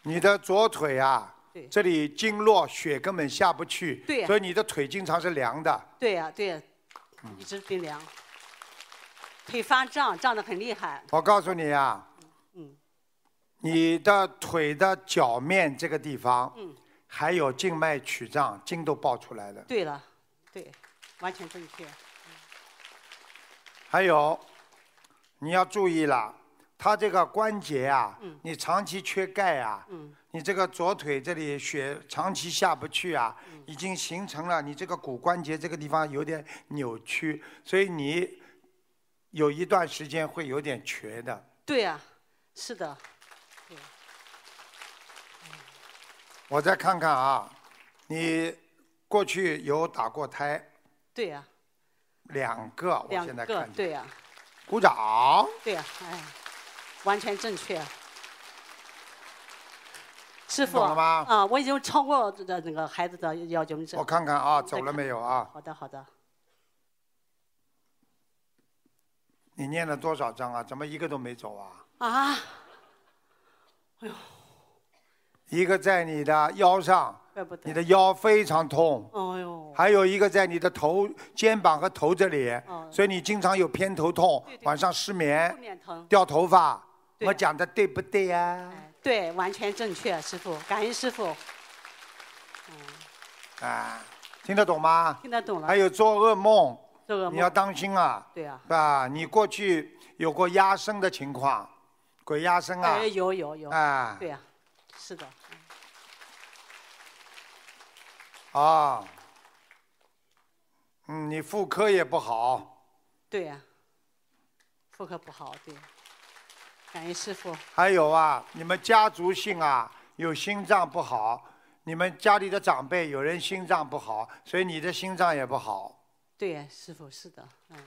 你的左腿啊。这里经络血根本下不去，对，所以你的腿经常是凉的。对呀，对呀，一直冰凉，腿发胀，胀得很厉害。我告诉你啊，嗯，你的腿的脚面这个地方，嗯，还有静脉曲张，筋都爆出来了。对了，对，完全正确。还有，你要注意了。他这个关节啊，你长期缺钙啊，你这个左腿这里血长期下不去啊，已经形成了你这个骨关节这个地方有点扭曲，所以你有一段时间会有点瘸的。对啊，是的。我再看看啊，你过去有打过胎？对呀，两个。我现在看见。对呀。鼓掌。对呀，哎。呀。完全正确，师傅啊，我已经超过的那个孩子的要求了。我看看啊，走了没有啊？好的，好的。你念了多少章啊？怎么一个都没走啊？啊！哎呦，一个在你的腰上，你的腰非常痛。哎呦，还有一个在你的头、肩膀和头这里，所以你经常有偏头痛，晚上失眠，掉头发。我讲的对不对呀？对，完全正确，师傅，感恩师傅。啊，听得懂吗？听得懂了。还有做噩梦，你要当心啊。对啊。吧？你过去有过压声的情况，鬼压身啊。有有有。啊。对啊，是的。啊，嗯，你妇科也不好。对呀，妇科不好，对。感谢师傅。还有啊，你们家族性啊，有心脏不好，你们家里的长辈有人心脏不好，所以你的心脏也不好。对师傅是的。嗯。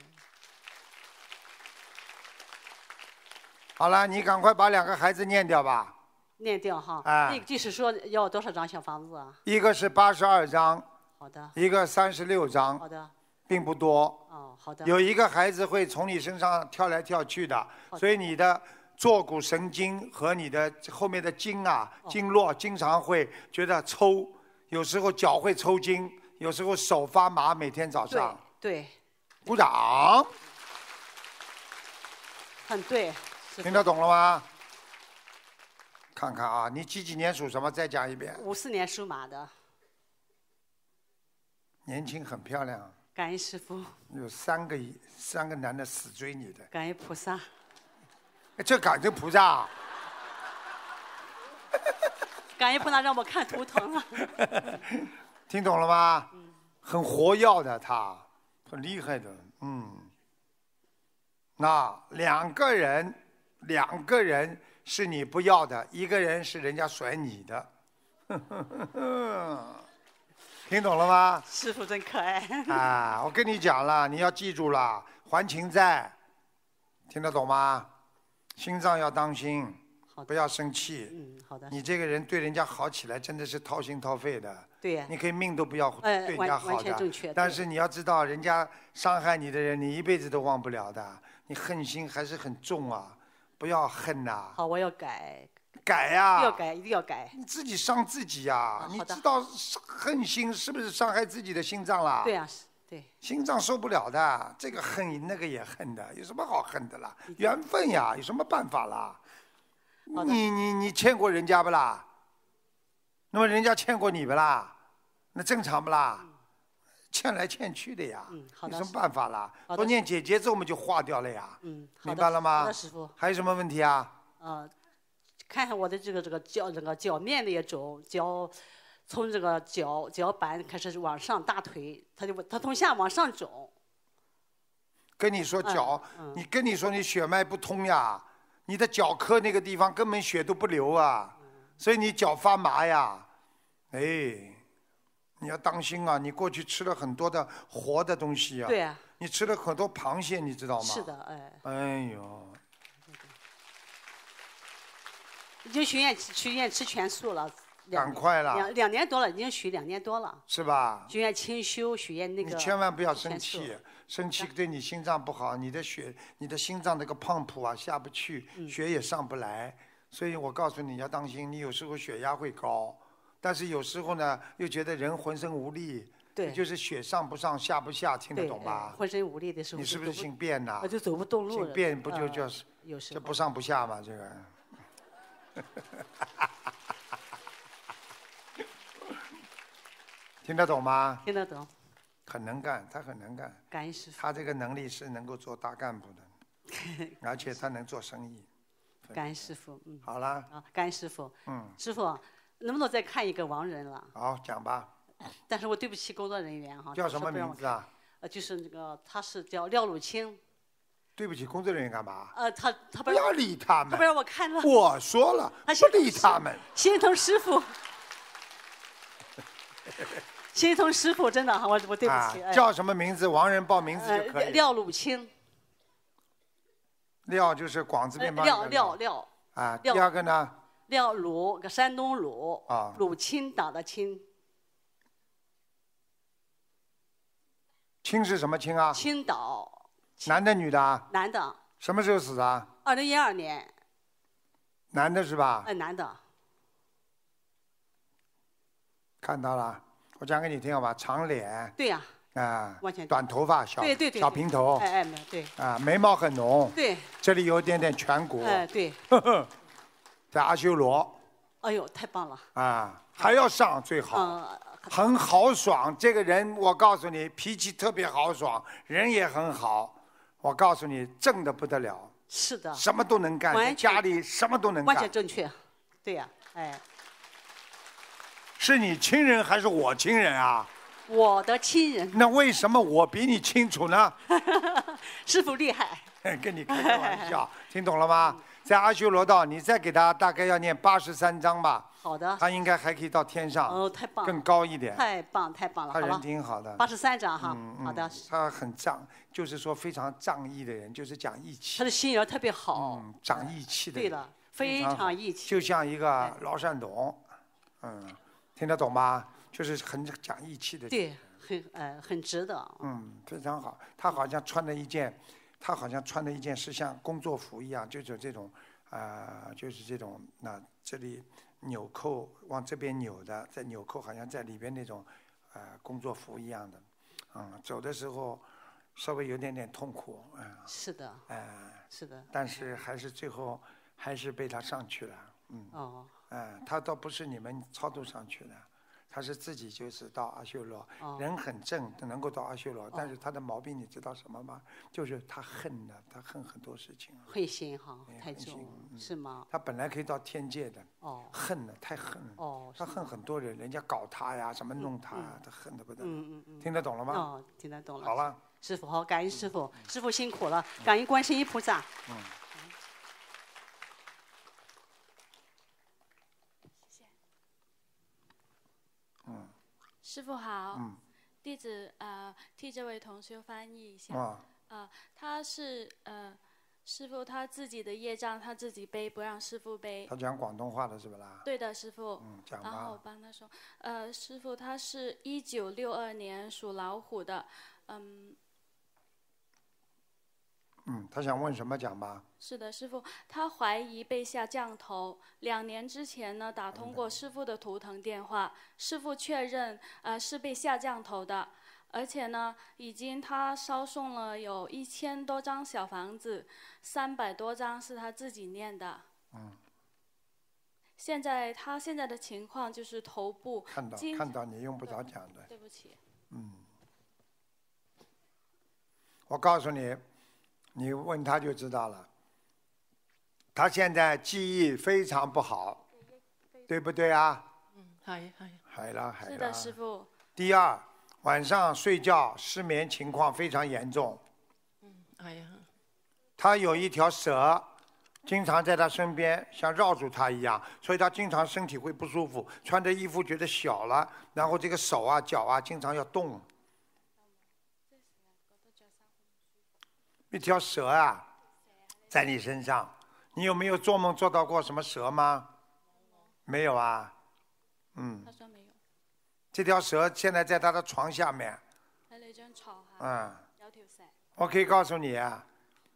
好了，你赶快把两个孩子念掉吧。念掉哈。哎。即就是说要多少张小房子啊？一个是八十二张。好的。一个三十六张。好的。并不多。哦，好的。有一个孩子会从你身上跳来跳去的，所以你的。坐骨神经和你的后面的经啊、经络，经常会觉得抽，有时候脚会抽筋，有时候手发麻，每天早上。对。鼓掌。很对。听得懂了吗？看看啊，你几几年属什么？再讲一遍。五四年属马的。年轻很漂亮。感恩师傅。有三个一，三个男的死追你的。感恩菩萨。这感情菩萨，感应菩萨让我看图腾了。听懂了吗？很活跃的他，很厉害的。嗯，那两个人，两个人是你不要的，一个人是人家甩你的。听懂了吗？师傅真可爱。啊，我跟你讲了，你要记住了，还情债，听得懂吗？心脏要当心，不要生气。你这个人对人家好起来，真的是掏心掏肺的。对呀，你可以命都不要对人家好的，但是你要知道，人家伤害你的人，你一辈子都忘不了的。你恨心还是很重啊，不要恨呐。好，我要改。改呀！要改，一定要改。你自己伤自己呀！你知道恨心是不是伤害自己的心脏啦？对呀。对，心脏受不了的，这个恨那个也恨的，有什么好恨的啦？缘分呀，有什么办法啦？你你你欠过人家不啦？那么人家欠过你不啦？那正常不啦？欠来欠去的呀，有什么办法啦？多念姐姐字我们就化掉了呀。嗯，明白了吗？还有什么问题啊？啊，看看我的这个这个脚，这个脚面的也肿，脚。从这个脚脚板开始往上，大腿他就他从下往上走。跟你说脚，你跟你说你血脉不通呀，你的脚科那个地方根本血都不流啊，所以你脚发麻呀。哎，你要当心啊！你过去吃了很多的活的东西啊，你吃了很多螃蟹，你知道吗？是的，哎。哎呦。已经去医院去医院吃全素了。赶快了，两两年多了，已经血两年多了。是吧？血愿清修，血愿那个。你千万不要生气，生气对你心脏不好，你的血，你的心脏那个胖浦啊下不去，血也上不来。所以我告诉你要当心，你有时候血压会高，但是有时候呢又觉得人浑身无力。对。就是血上不上下不下，听得懂吧？浑身无力的时候。你是不是心变呐？我就走不动路了。心变不就叫是？有时。这不上不下嘛，这个。听得懂吗？听得懂，很能干，他很能干。恩师傅，他这个能力是能够做大干部的，而且他能做生意。恩师傅，嗯，好了啊，恩师傅，嗯，师傅能不能再看一个亡人了？好，讲吧。但是我对不起工作人员哈。叫什么名字啊？呃，就是那个，他是叫廖鲁清。对不起，工作人员干嘛？呃，他他不要理他们。不然我看了。我说了，不理他们。心疼师傅。心痛师傅，真的哈，我我对不起。叫什么名字？王仁报名字就可以。廖鲁青，廖就是广字边旁廖廖廖。啊，第二个呢？廖鲁，个山东鲁。啊。鲁青，岛的青。青是什么青啊？青岛。男的，女的啊？男的。什么时候死的？二零一二年。男的是吧？嗯，男的。看到了。我讲给你听好吧，长脸，对呀，啊，短头发，小对对小平头，哎哎，对，啊，眉毛很浓，对，这里有一点点颧骨，哎对，在阿修罗，哎呦，太棒了，啊，还要上最好，很豪爽，这个人我告诉你，脾气特别豪爽，人也很好，我告诉你，正的不得了，是的，什么都能干，家里什么都能干，完全正确，对呀，哎。是你亲人还是我亲人啊？我的亲人。那为什么我比你清楚呢？师傅厉害。跟你开玩笑，听懂了吗？在阿修罗道，你再给他大概要念八十三章吧。好的。他应该还可以到天上。哦，太棒了。更高一点。太棒，太棒了，他人挺好的。八十三章哈，好的。他很仗，就是说非常仗义的人，就是讲义气。他的心眼特别好。嗯，讲义气的。对了，非常义气。就像一个老善董。嗯。听得懂吗？就是很讲义气的。对，很呃很值得。嗯，非常好。他好像穿了一件，他好像穿了一件是像工作服一样，就是这种啊，就是这种那这里纽扣往这边扭的，在纽扣好像在里边那种呃工作服一样的。嗯，走的时候稍微有点点痛苦，嗯。是的。嗯，是的。但是还是最后还是被他上去了。哦，哎，他倒不是你们超度上去的，他是自己就是到阿修罗，人很正，能够到阿修罗，但是他的毛病你知道什么吗？就是他恨呐，他恨很多事情。恨心哈，太重是吗？他本来可以到天界的，哦，恨呐，太恨了，哦，他恨很多人，人家搞他呀，什么弄他，呀，他恨的不得，嗯嗯嗯，听得懂了吗？哦，听得懂了。好了，师傅好，感恩师傅，师傅辛苦了，感恩观世音菩萨。嗯。师傅好，弟子啊，替这位同学翻译一下。啊，他是呃，师傅他自己的业障他自己背，不让师傅背。他讲广东话的是不啦？对的，师傅。嗯，讲然后我帮他说，呃，师傅他是一九六二年属老虎的，嗯。嗯，他想问什么讲吧？是的，师傅，他怀疑被下降头。两年之前呢，打通过师傅的图腾电话，师傅确认，呃，是被下降头的。而且呢，已经他烧送了有一千多张小房子，三百多张是他自己念的。嗯。现在他现在的情况就是头部看到看到你用不着讲的，对不起。嗯，我告诉你。你问他就知道了。他现在记忆非常不好，对不对啊？嗯，好呀。海了海了。是的，师傅。第二，晚上睡觉失眠情况非常严重。嗯，哎呀。他有一条蛇，经常在他身边，像绕住他一样，所以他经常身体会不舒服，穿着衣服觉得小了，然后这个手啊、脚啊，经常要动。一条蛇啊，在你身上，你有没有做梦做到过什么蛇吗？没有啊，嗯。他说没有。这条蛇现在在他的床下面。在那张床嗯。有条蛇。我可以告诉你啊，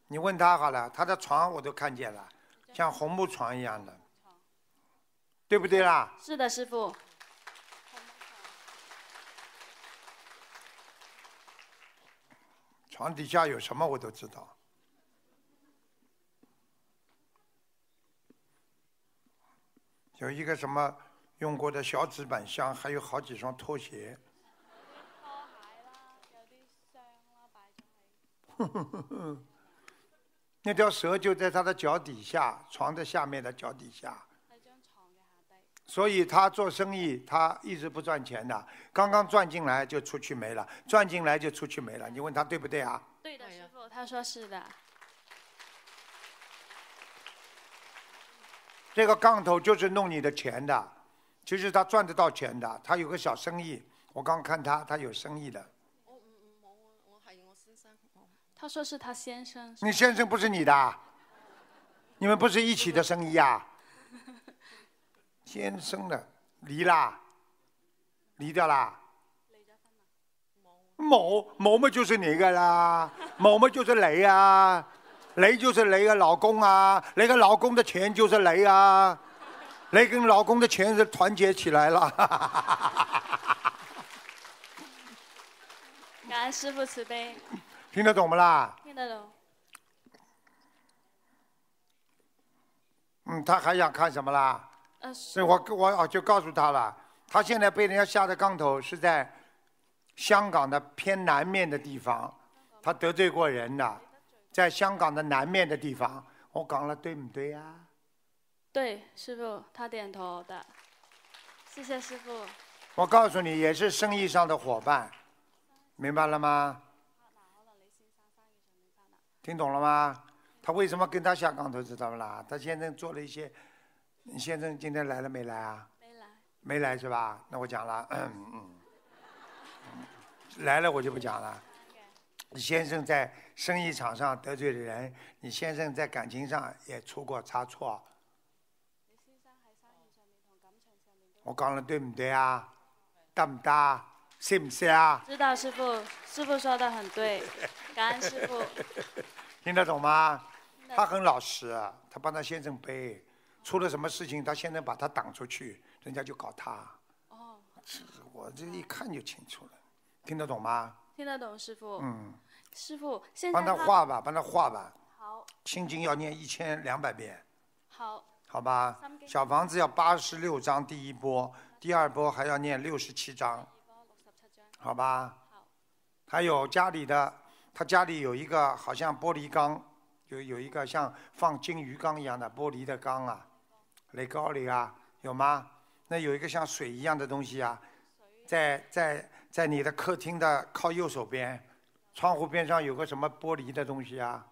你问他好了，他的床我都看见了，像红木床一样的，对不对啦？是的，师傅。床底下有什么我都知道，有一个什么用过的小纸板箱，还有好几双拖鞋。那条蛇就在他的脚底下，床的下面的脚底下。所以他做生意，他一直不赚钱的。刚刚赚进来就出去没了，赚进来就出去没了。你问他对不对啊？对的，师傅，他说是的。这个杠头就是弄你的钱的，其实他赚得到钱的。他有个小生意，我刚看他，他有生意的。我我我还有我先生，他说是他先生。你先生不是你的，你们不是一起的生意啊？天生的离啦，离掉啦。某某某就是你个啦？某某就是雷啊，雷就是雷的老公啊，雷的老公的钱就是雷啊，雷跟老公的钱是团结起来了。感恩师傅慈悲。听得懂不啦？听得懂。嗯，他还想看什么啦？嗯，是我我就告诉他了。他现在被人家下的杠头是在香港的偏南面的地方。他得罪过人的，在香港的南面的地方。我讲了对不对呀？对，师傅，他点头的。谢谢师傅。我告诉你，也是生意上的伙伴，明白了吗？听懂了吗？他为什么跟他下杠头知道不啦？他现在做了一些。你先生今天来了没来啊？没来。没来是吧？那我讲了，嗯嗯，来了我就不讲了。你先生在生意场上得罪了人，你先生在感情上也出过差错。我讲了对不对啊？大不大？是不是啊？知道师傅，师傅说的很对，感恩师傅。听得懂吗？他很老实，他帮他先生背。出了什么事情？他现在把他挡出去，人家就搞他。哦，我这一看就清楚了，听得懂吗？听得懂，师傅。嗯，师傅，现在帮他画吧，帮他画吧。好。心经要念一千两百遍。好。好吧，小房子要八十六章第一波，第二波还要念六十七章。好吧。还有家里的，他家里有一个好像玻璃缸，有有一个像放金鱼缸一样的玻璃的缸啊。雷高里啊，有吗？那有一个像水一样的东西啊，在在在你的客厅的靠右手边，窗户边上有个什么玻璃的东西啊？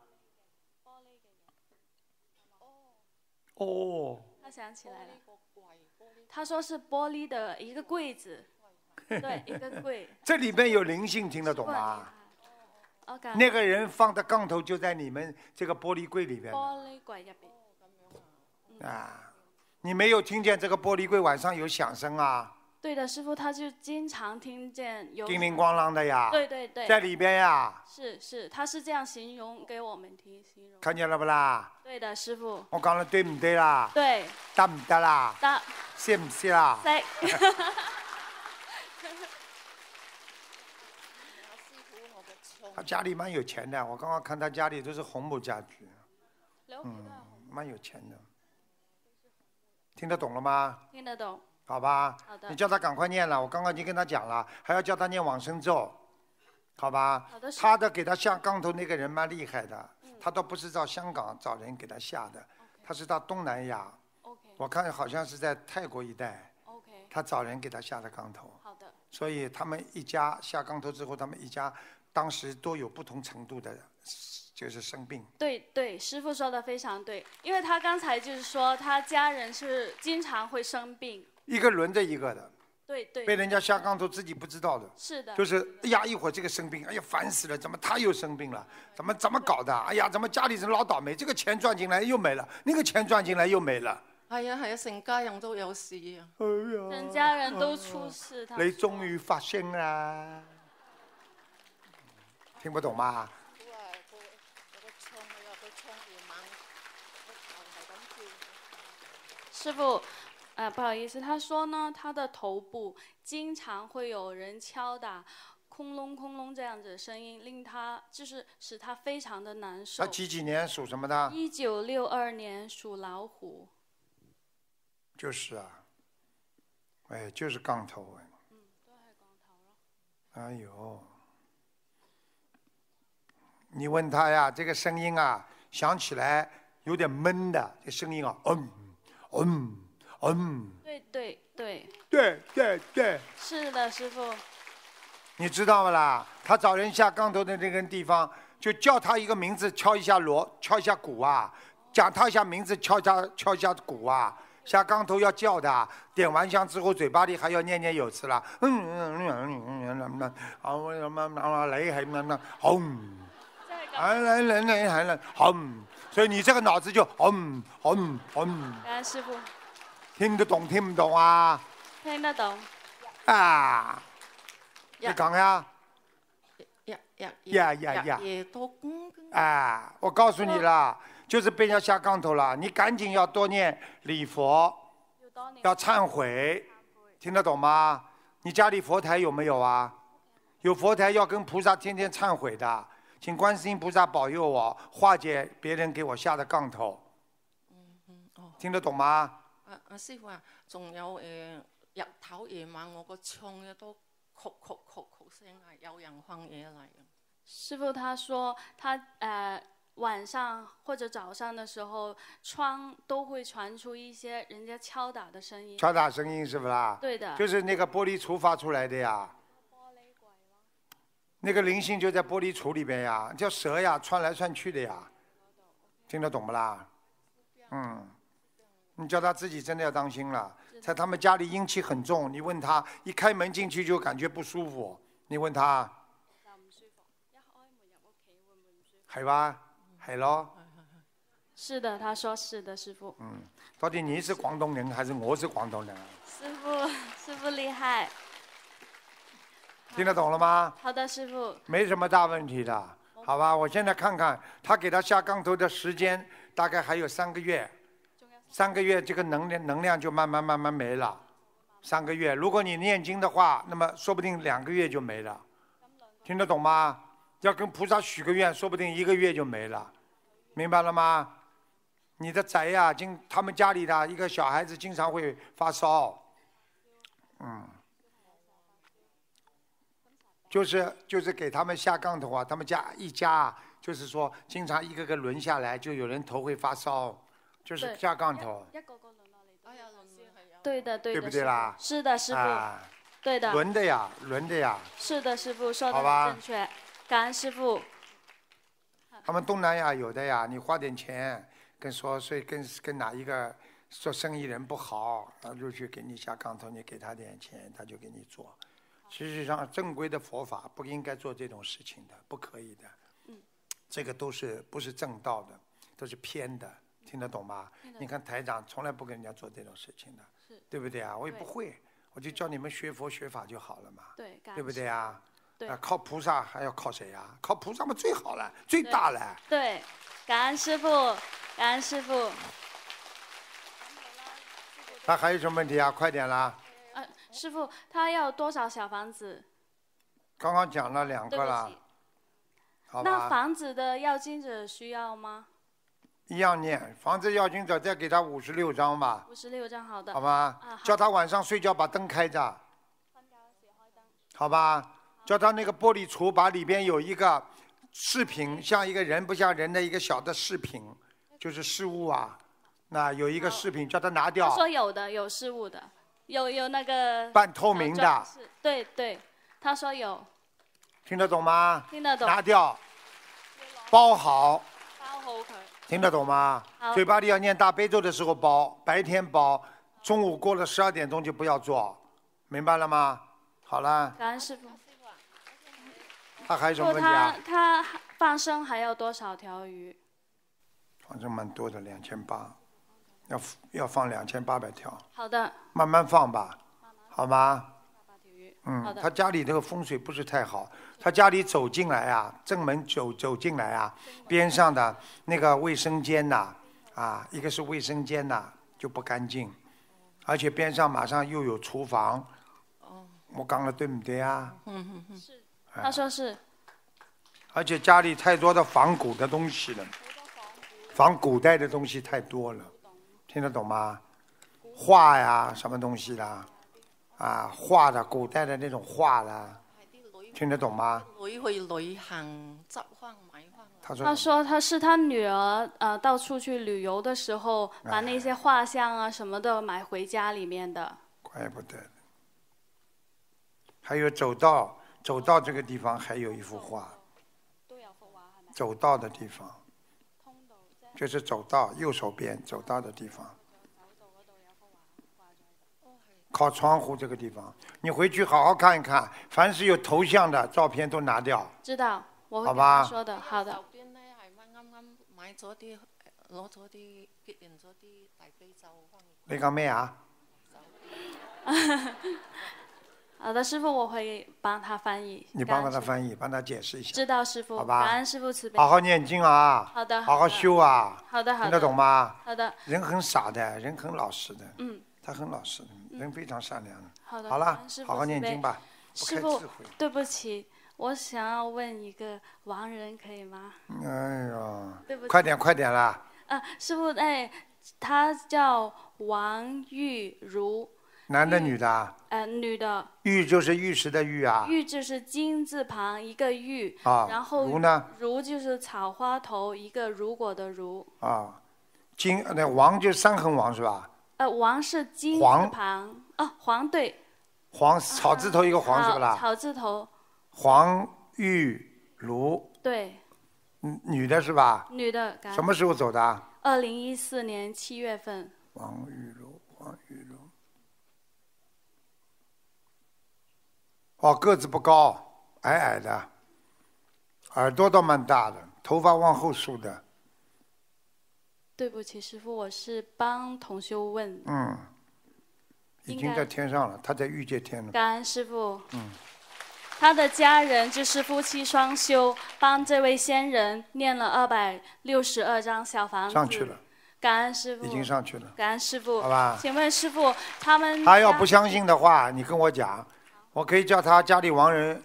哦。他想起来了。他说是玻璃的一个柜子，对，一个柜。这里边有灵性，听得懂吗？那个人放的杠头就在你们这个玻璃柜里边。玻璃柜一边，啊。你没有听见这个玻璃柜晚上有响声啊？对的，师傅，他就经常听见有叮铃咣啷的呀。对对对，在里边呀。是是，他是这样形容给我们听。形容。看见了不啦？对的，师傅。我讲的对不对啦？对。得不得啦？得。谢不谢啦？谢。他家里蛮有钱的，我刚刚看他家里都是红木家具，嗯，蛮有钱的。听得懂了吗？听得懂。好吧。好的。你叫他赶快念了，我刚刚已经跟他讲了，还要叫他念往生咒，好吧？好的。他的给他下钢头那个人蛮厉害的，他都不是到香港找人给他下的，他是到东南亚，我看好像是在泰国一带。OK。他找人给他下的钢头。好的。所以他们一家下钢头之后，他们一家当时都有不同程度的。就是生病。对对，师傅说的非常对，因为他刚才就是说他家人是经常会生病，一个轮着一个的。对对。被人家下杠头自己不知道的。是的。就是哎呀，一会儿这个生病，哎呀烦死了，怎么他又生病了？怎么怎么搞的？哎呀，怎么家里人老倒霉？这个钱赚进来又没了，那个钱赚进来又没了。哎呀，还有全家人都有事。哎呀。全家人都出事。你终于发现啦？听不懂吗？师傅，呃，不好意思，他说呢，他的头部经常会有人敲打，空隆空隆这样子的声音，令他就是使他非常的难受。他几几年属什么的？一九六二年属老虎。就是啊，哎，就是杠头哎。嗯，都还杠头哎呦，你问他呀，这个声音啊，响起来有点闷的，这声音啊，嗯。嗯嗯，对对对，对对对，是的，师傅。你知道不啦，他找人下杠头的那个地方，就叫他一个名字，敲一下锣，敲一下鼓啊；讲他一下名字，敲一下敲一下鼓啊。下缸头要叫的，点完香之后，嘴巴里还要念念有词啦，嗯嗯嗯嗯嗯嗯，啊我他妈啊雷海，嗯嗯轰，来来来来来，轰。所以你这个脑子就嗯嗯嗯，师傅，听得懂听不懂啊？听得懂。啊。你讲呀。呀呀呀呀呀！啊，我告诉你了，就是被人家下杠头了，你赶紧要多念礼佛，要忏悔，听得懂吗？你家里佛台有没有啊？有佛台要跟菩萨天天忏悔的。请观世音菩萨保佑我化解别人给我下的杠头。听得懂吗？阿阿师傅啊，仲有诶，日头夜晚我个窗都曲曲曲曲声啊，有人放嘢嚟。师傅他说他诶，晚上或者早上的时候，窗都会传出一些人家敲打的声音。敲打声音是不啦？对的，就是那个玻璃厨发出来的呀。那个灵性就在玻璃橱里边呀，叫蛇呀，窜来窜去的呀，听得懂不啦？嗯，你叫他自己真的要当心了，在他们家里阴气很重，你问他一开门进去就感觉不舒服，你问他。师是吧？是喽。是的，他说是的，师傅。嗯，到底你是广东人还是我是广东人？师傅，师傅厉害。听得懂了吗？好的，师傅。没什么大问题的，好吧？我现在看看，他给他下杠头的时间大概还有三个月，三个月这个能量能量就慢慢慢慢没了，三个月。如果你念经的话，那么说不定两个月就没了，听得懂吗？要跟菩萨许个愿，说不定一个月就没了，明白了吗？你的宅呀，经他们家里的一个小孩子经常会发烧，嗯。就是就是给他们下杠头啊，他们家一家就是说经常一个个轮下来，就有人头会发烧，就是下杠头。一个个轮到对的，对的。对不对啦？是的，师傅。啊。对的。轮的呀，轮的呀。是的，师傅说的正确，感恩师傅。他们东南亚有的呀，你花点钱跟说谁跟跟哪一个做生意人不好，他就去给你下杠头，你给他点钱，他就给你做。实实上，正规的佛法不应该做这种事情的，不可以的。嗯，这个都是不是正道的，都是偏的，听得懂吗？懂。你看台长从来不跟人家做这种事情的，对不对啊？我也不会，我就教你们学佛学法就好了嘛。对，对不对啊？对。靠菩萨还要靠谁呀？靠菩萨嘛最好了，最大了。对，感恩师傅，感恩师傅。那还有什么问题啊？快点啦！师傅，他要多少小房子？刚刚讲了两个了。那房子的要金者需要吗？一样念，房子要金者再给他五十六张吧。五十六张，好的。好吧。啊。叫他晚上睡觉把灯开着。好吧。叫他那个玻璃橱把里边有一个饰品，像一个人不像人的一个小的饰品，就是饰物啊。那有一个饰品，叫他拿掉。说有的，有饰物的。有有那个半透明的，对对，他说有，听得懂吗？听得懂，拿掉，包好，包好听得懂吗？嘴巴里要念大悲咒的时候包，白天包，中午过了十二点钟就不要做，明白了吗？好了。感恩师父，他还有什么问题啊？他放生还要多少条鱼？放生蛮多的，两千八。要要放两千八百条。好的。慢慢放吧，好吗？嗯，他家里这个风水不是太好。他家里走进来啊，正门走走进来啊，边上的那个卫生间呐，啊，一个是卫生间呐就不干净，而且边上马上又有厨房。我讲了对不对啊？嗯嗯嗯，是。他说是。而且家里太多的仿古的东西了。仿古代的东西太多了。听得懂吗？画呀，什么东西的？啊，画的，古代的那种画的，听得懂吗？买他说，他说他是他女儿呃，到处去旅游的时候，把那些画像啊什么的买回家里面的。怪不得，还有走道，走道这个地方还有一幅画。走道的地方。就是走道右手边走道的地方，靠窗户这个地方，你回去好好看一看，凡是有头像的照片都拿掉。知道，我会跟说的。好的。你讲咩啊？好的，师傅，我会帮他翻译。你帮帮他翻译，帮他解释一下。知道师傅，好吧。感恩师傅慈悲。好好念经啊！好的。好好修啊！好的好的。听得懂吗？好的。人很傻的，人很老实的。嗯。他很老实，人非常善良。好的。好了，师傅经吧。师傅，对不起，我想要问一个亡人可以吗？哎呀！对不起。快点快点啦！啊，师傅哎，他叫王玉如。男的女的？呃，女的。玉就是玉石的玉啊。玉就是金字旁一个玉。啊。然后。如呢？如就是草花头一个如果的如。啊，金那王就是三横王是吧？呃，王是金字旁。哦，黄对。黄草字头一个黄是不啦？草字头。黄玉如。对。嗯，女的是吧？女的。什么时候走的？二零一四年七月份。王玉。哦，个子不高，矮矮的，耳朵倒蛮大的，头发往后梳的。对不起，师傅，我是帮同修问。嗯，已经在天上了，他在御界天了。感恩师傅。嗯。他的家人就是夫妻双修，帮这位仙人念了二百六十二张小房子。上去了。感恩师傅。已经上去了。感恩师傅。好吧。请问师傅，他们他要不相信的话，你跟我讲。我可以叫他家里亡人，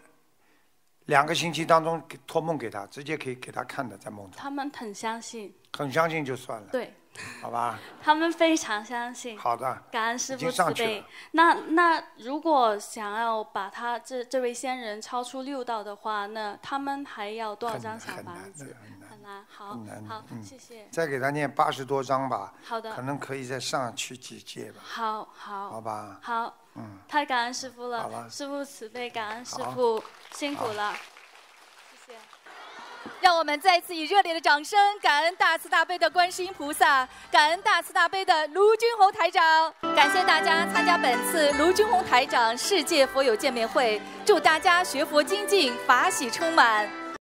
两个星期当中托梦给他，直接可以给他看的，在梦中。他们很相信，很相信就算了。对，好吧。他们非常相信。好的，感恩师父慈悲。那那如果想要把他这这位仙人超出六道的话，那他们还要多少张小房子？难，好，好，谢谢。再给他念八十多章吧。好的。可能可以再上去几届吧。好好。好吧。好。嗯。太感恩师傅了。好了。师傅慈悲，感恩师傅辛苦了。谢谢。让我们再一次以热烈的掌声感恩大慈大悲的观世音菩萨，感恩大慈大悲的卢军宏台长。感谢大家参加本次卢军宏台长世界佛友见面会，祝大家学佛精进，法喜充满。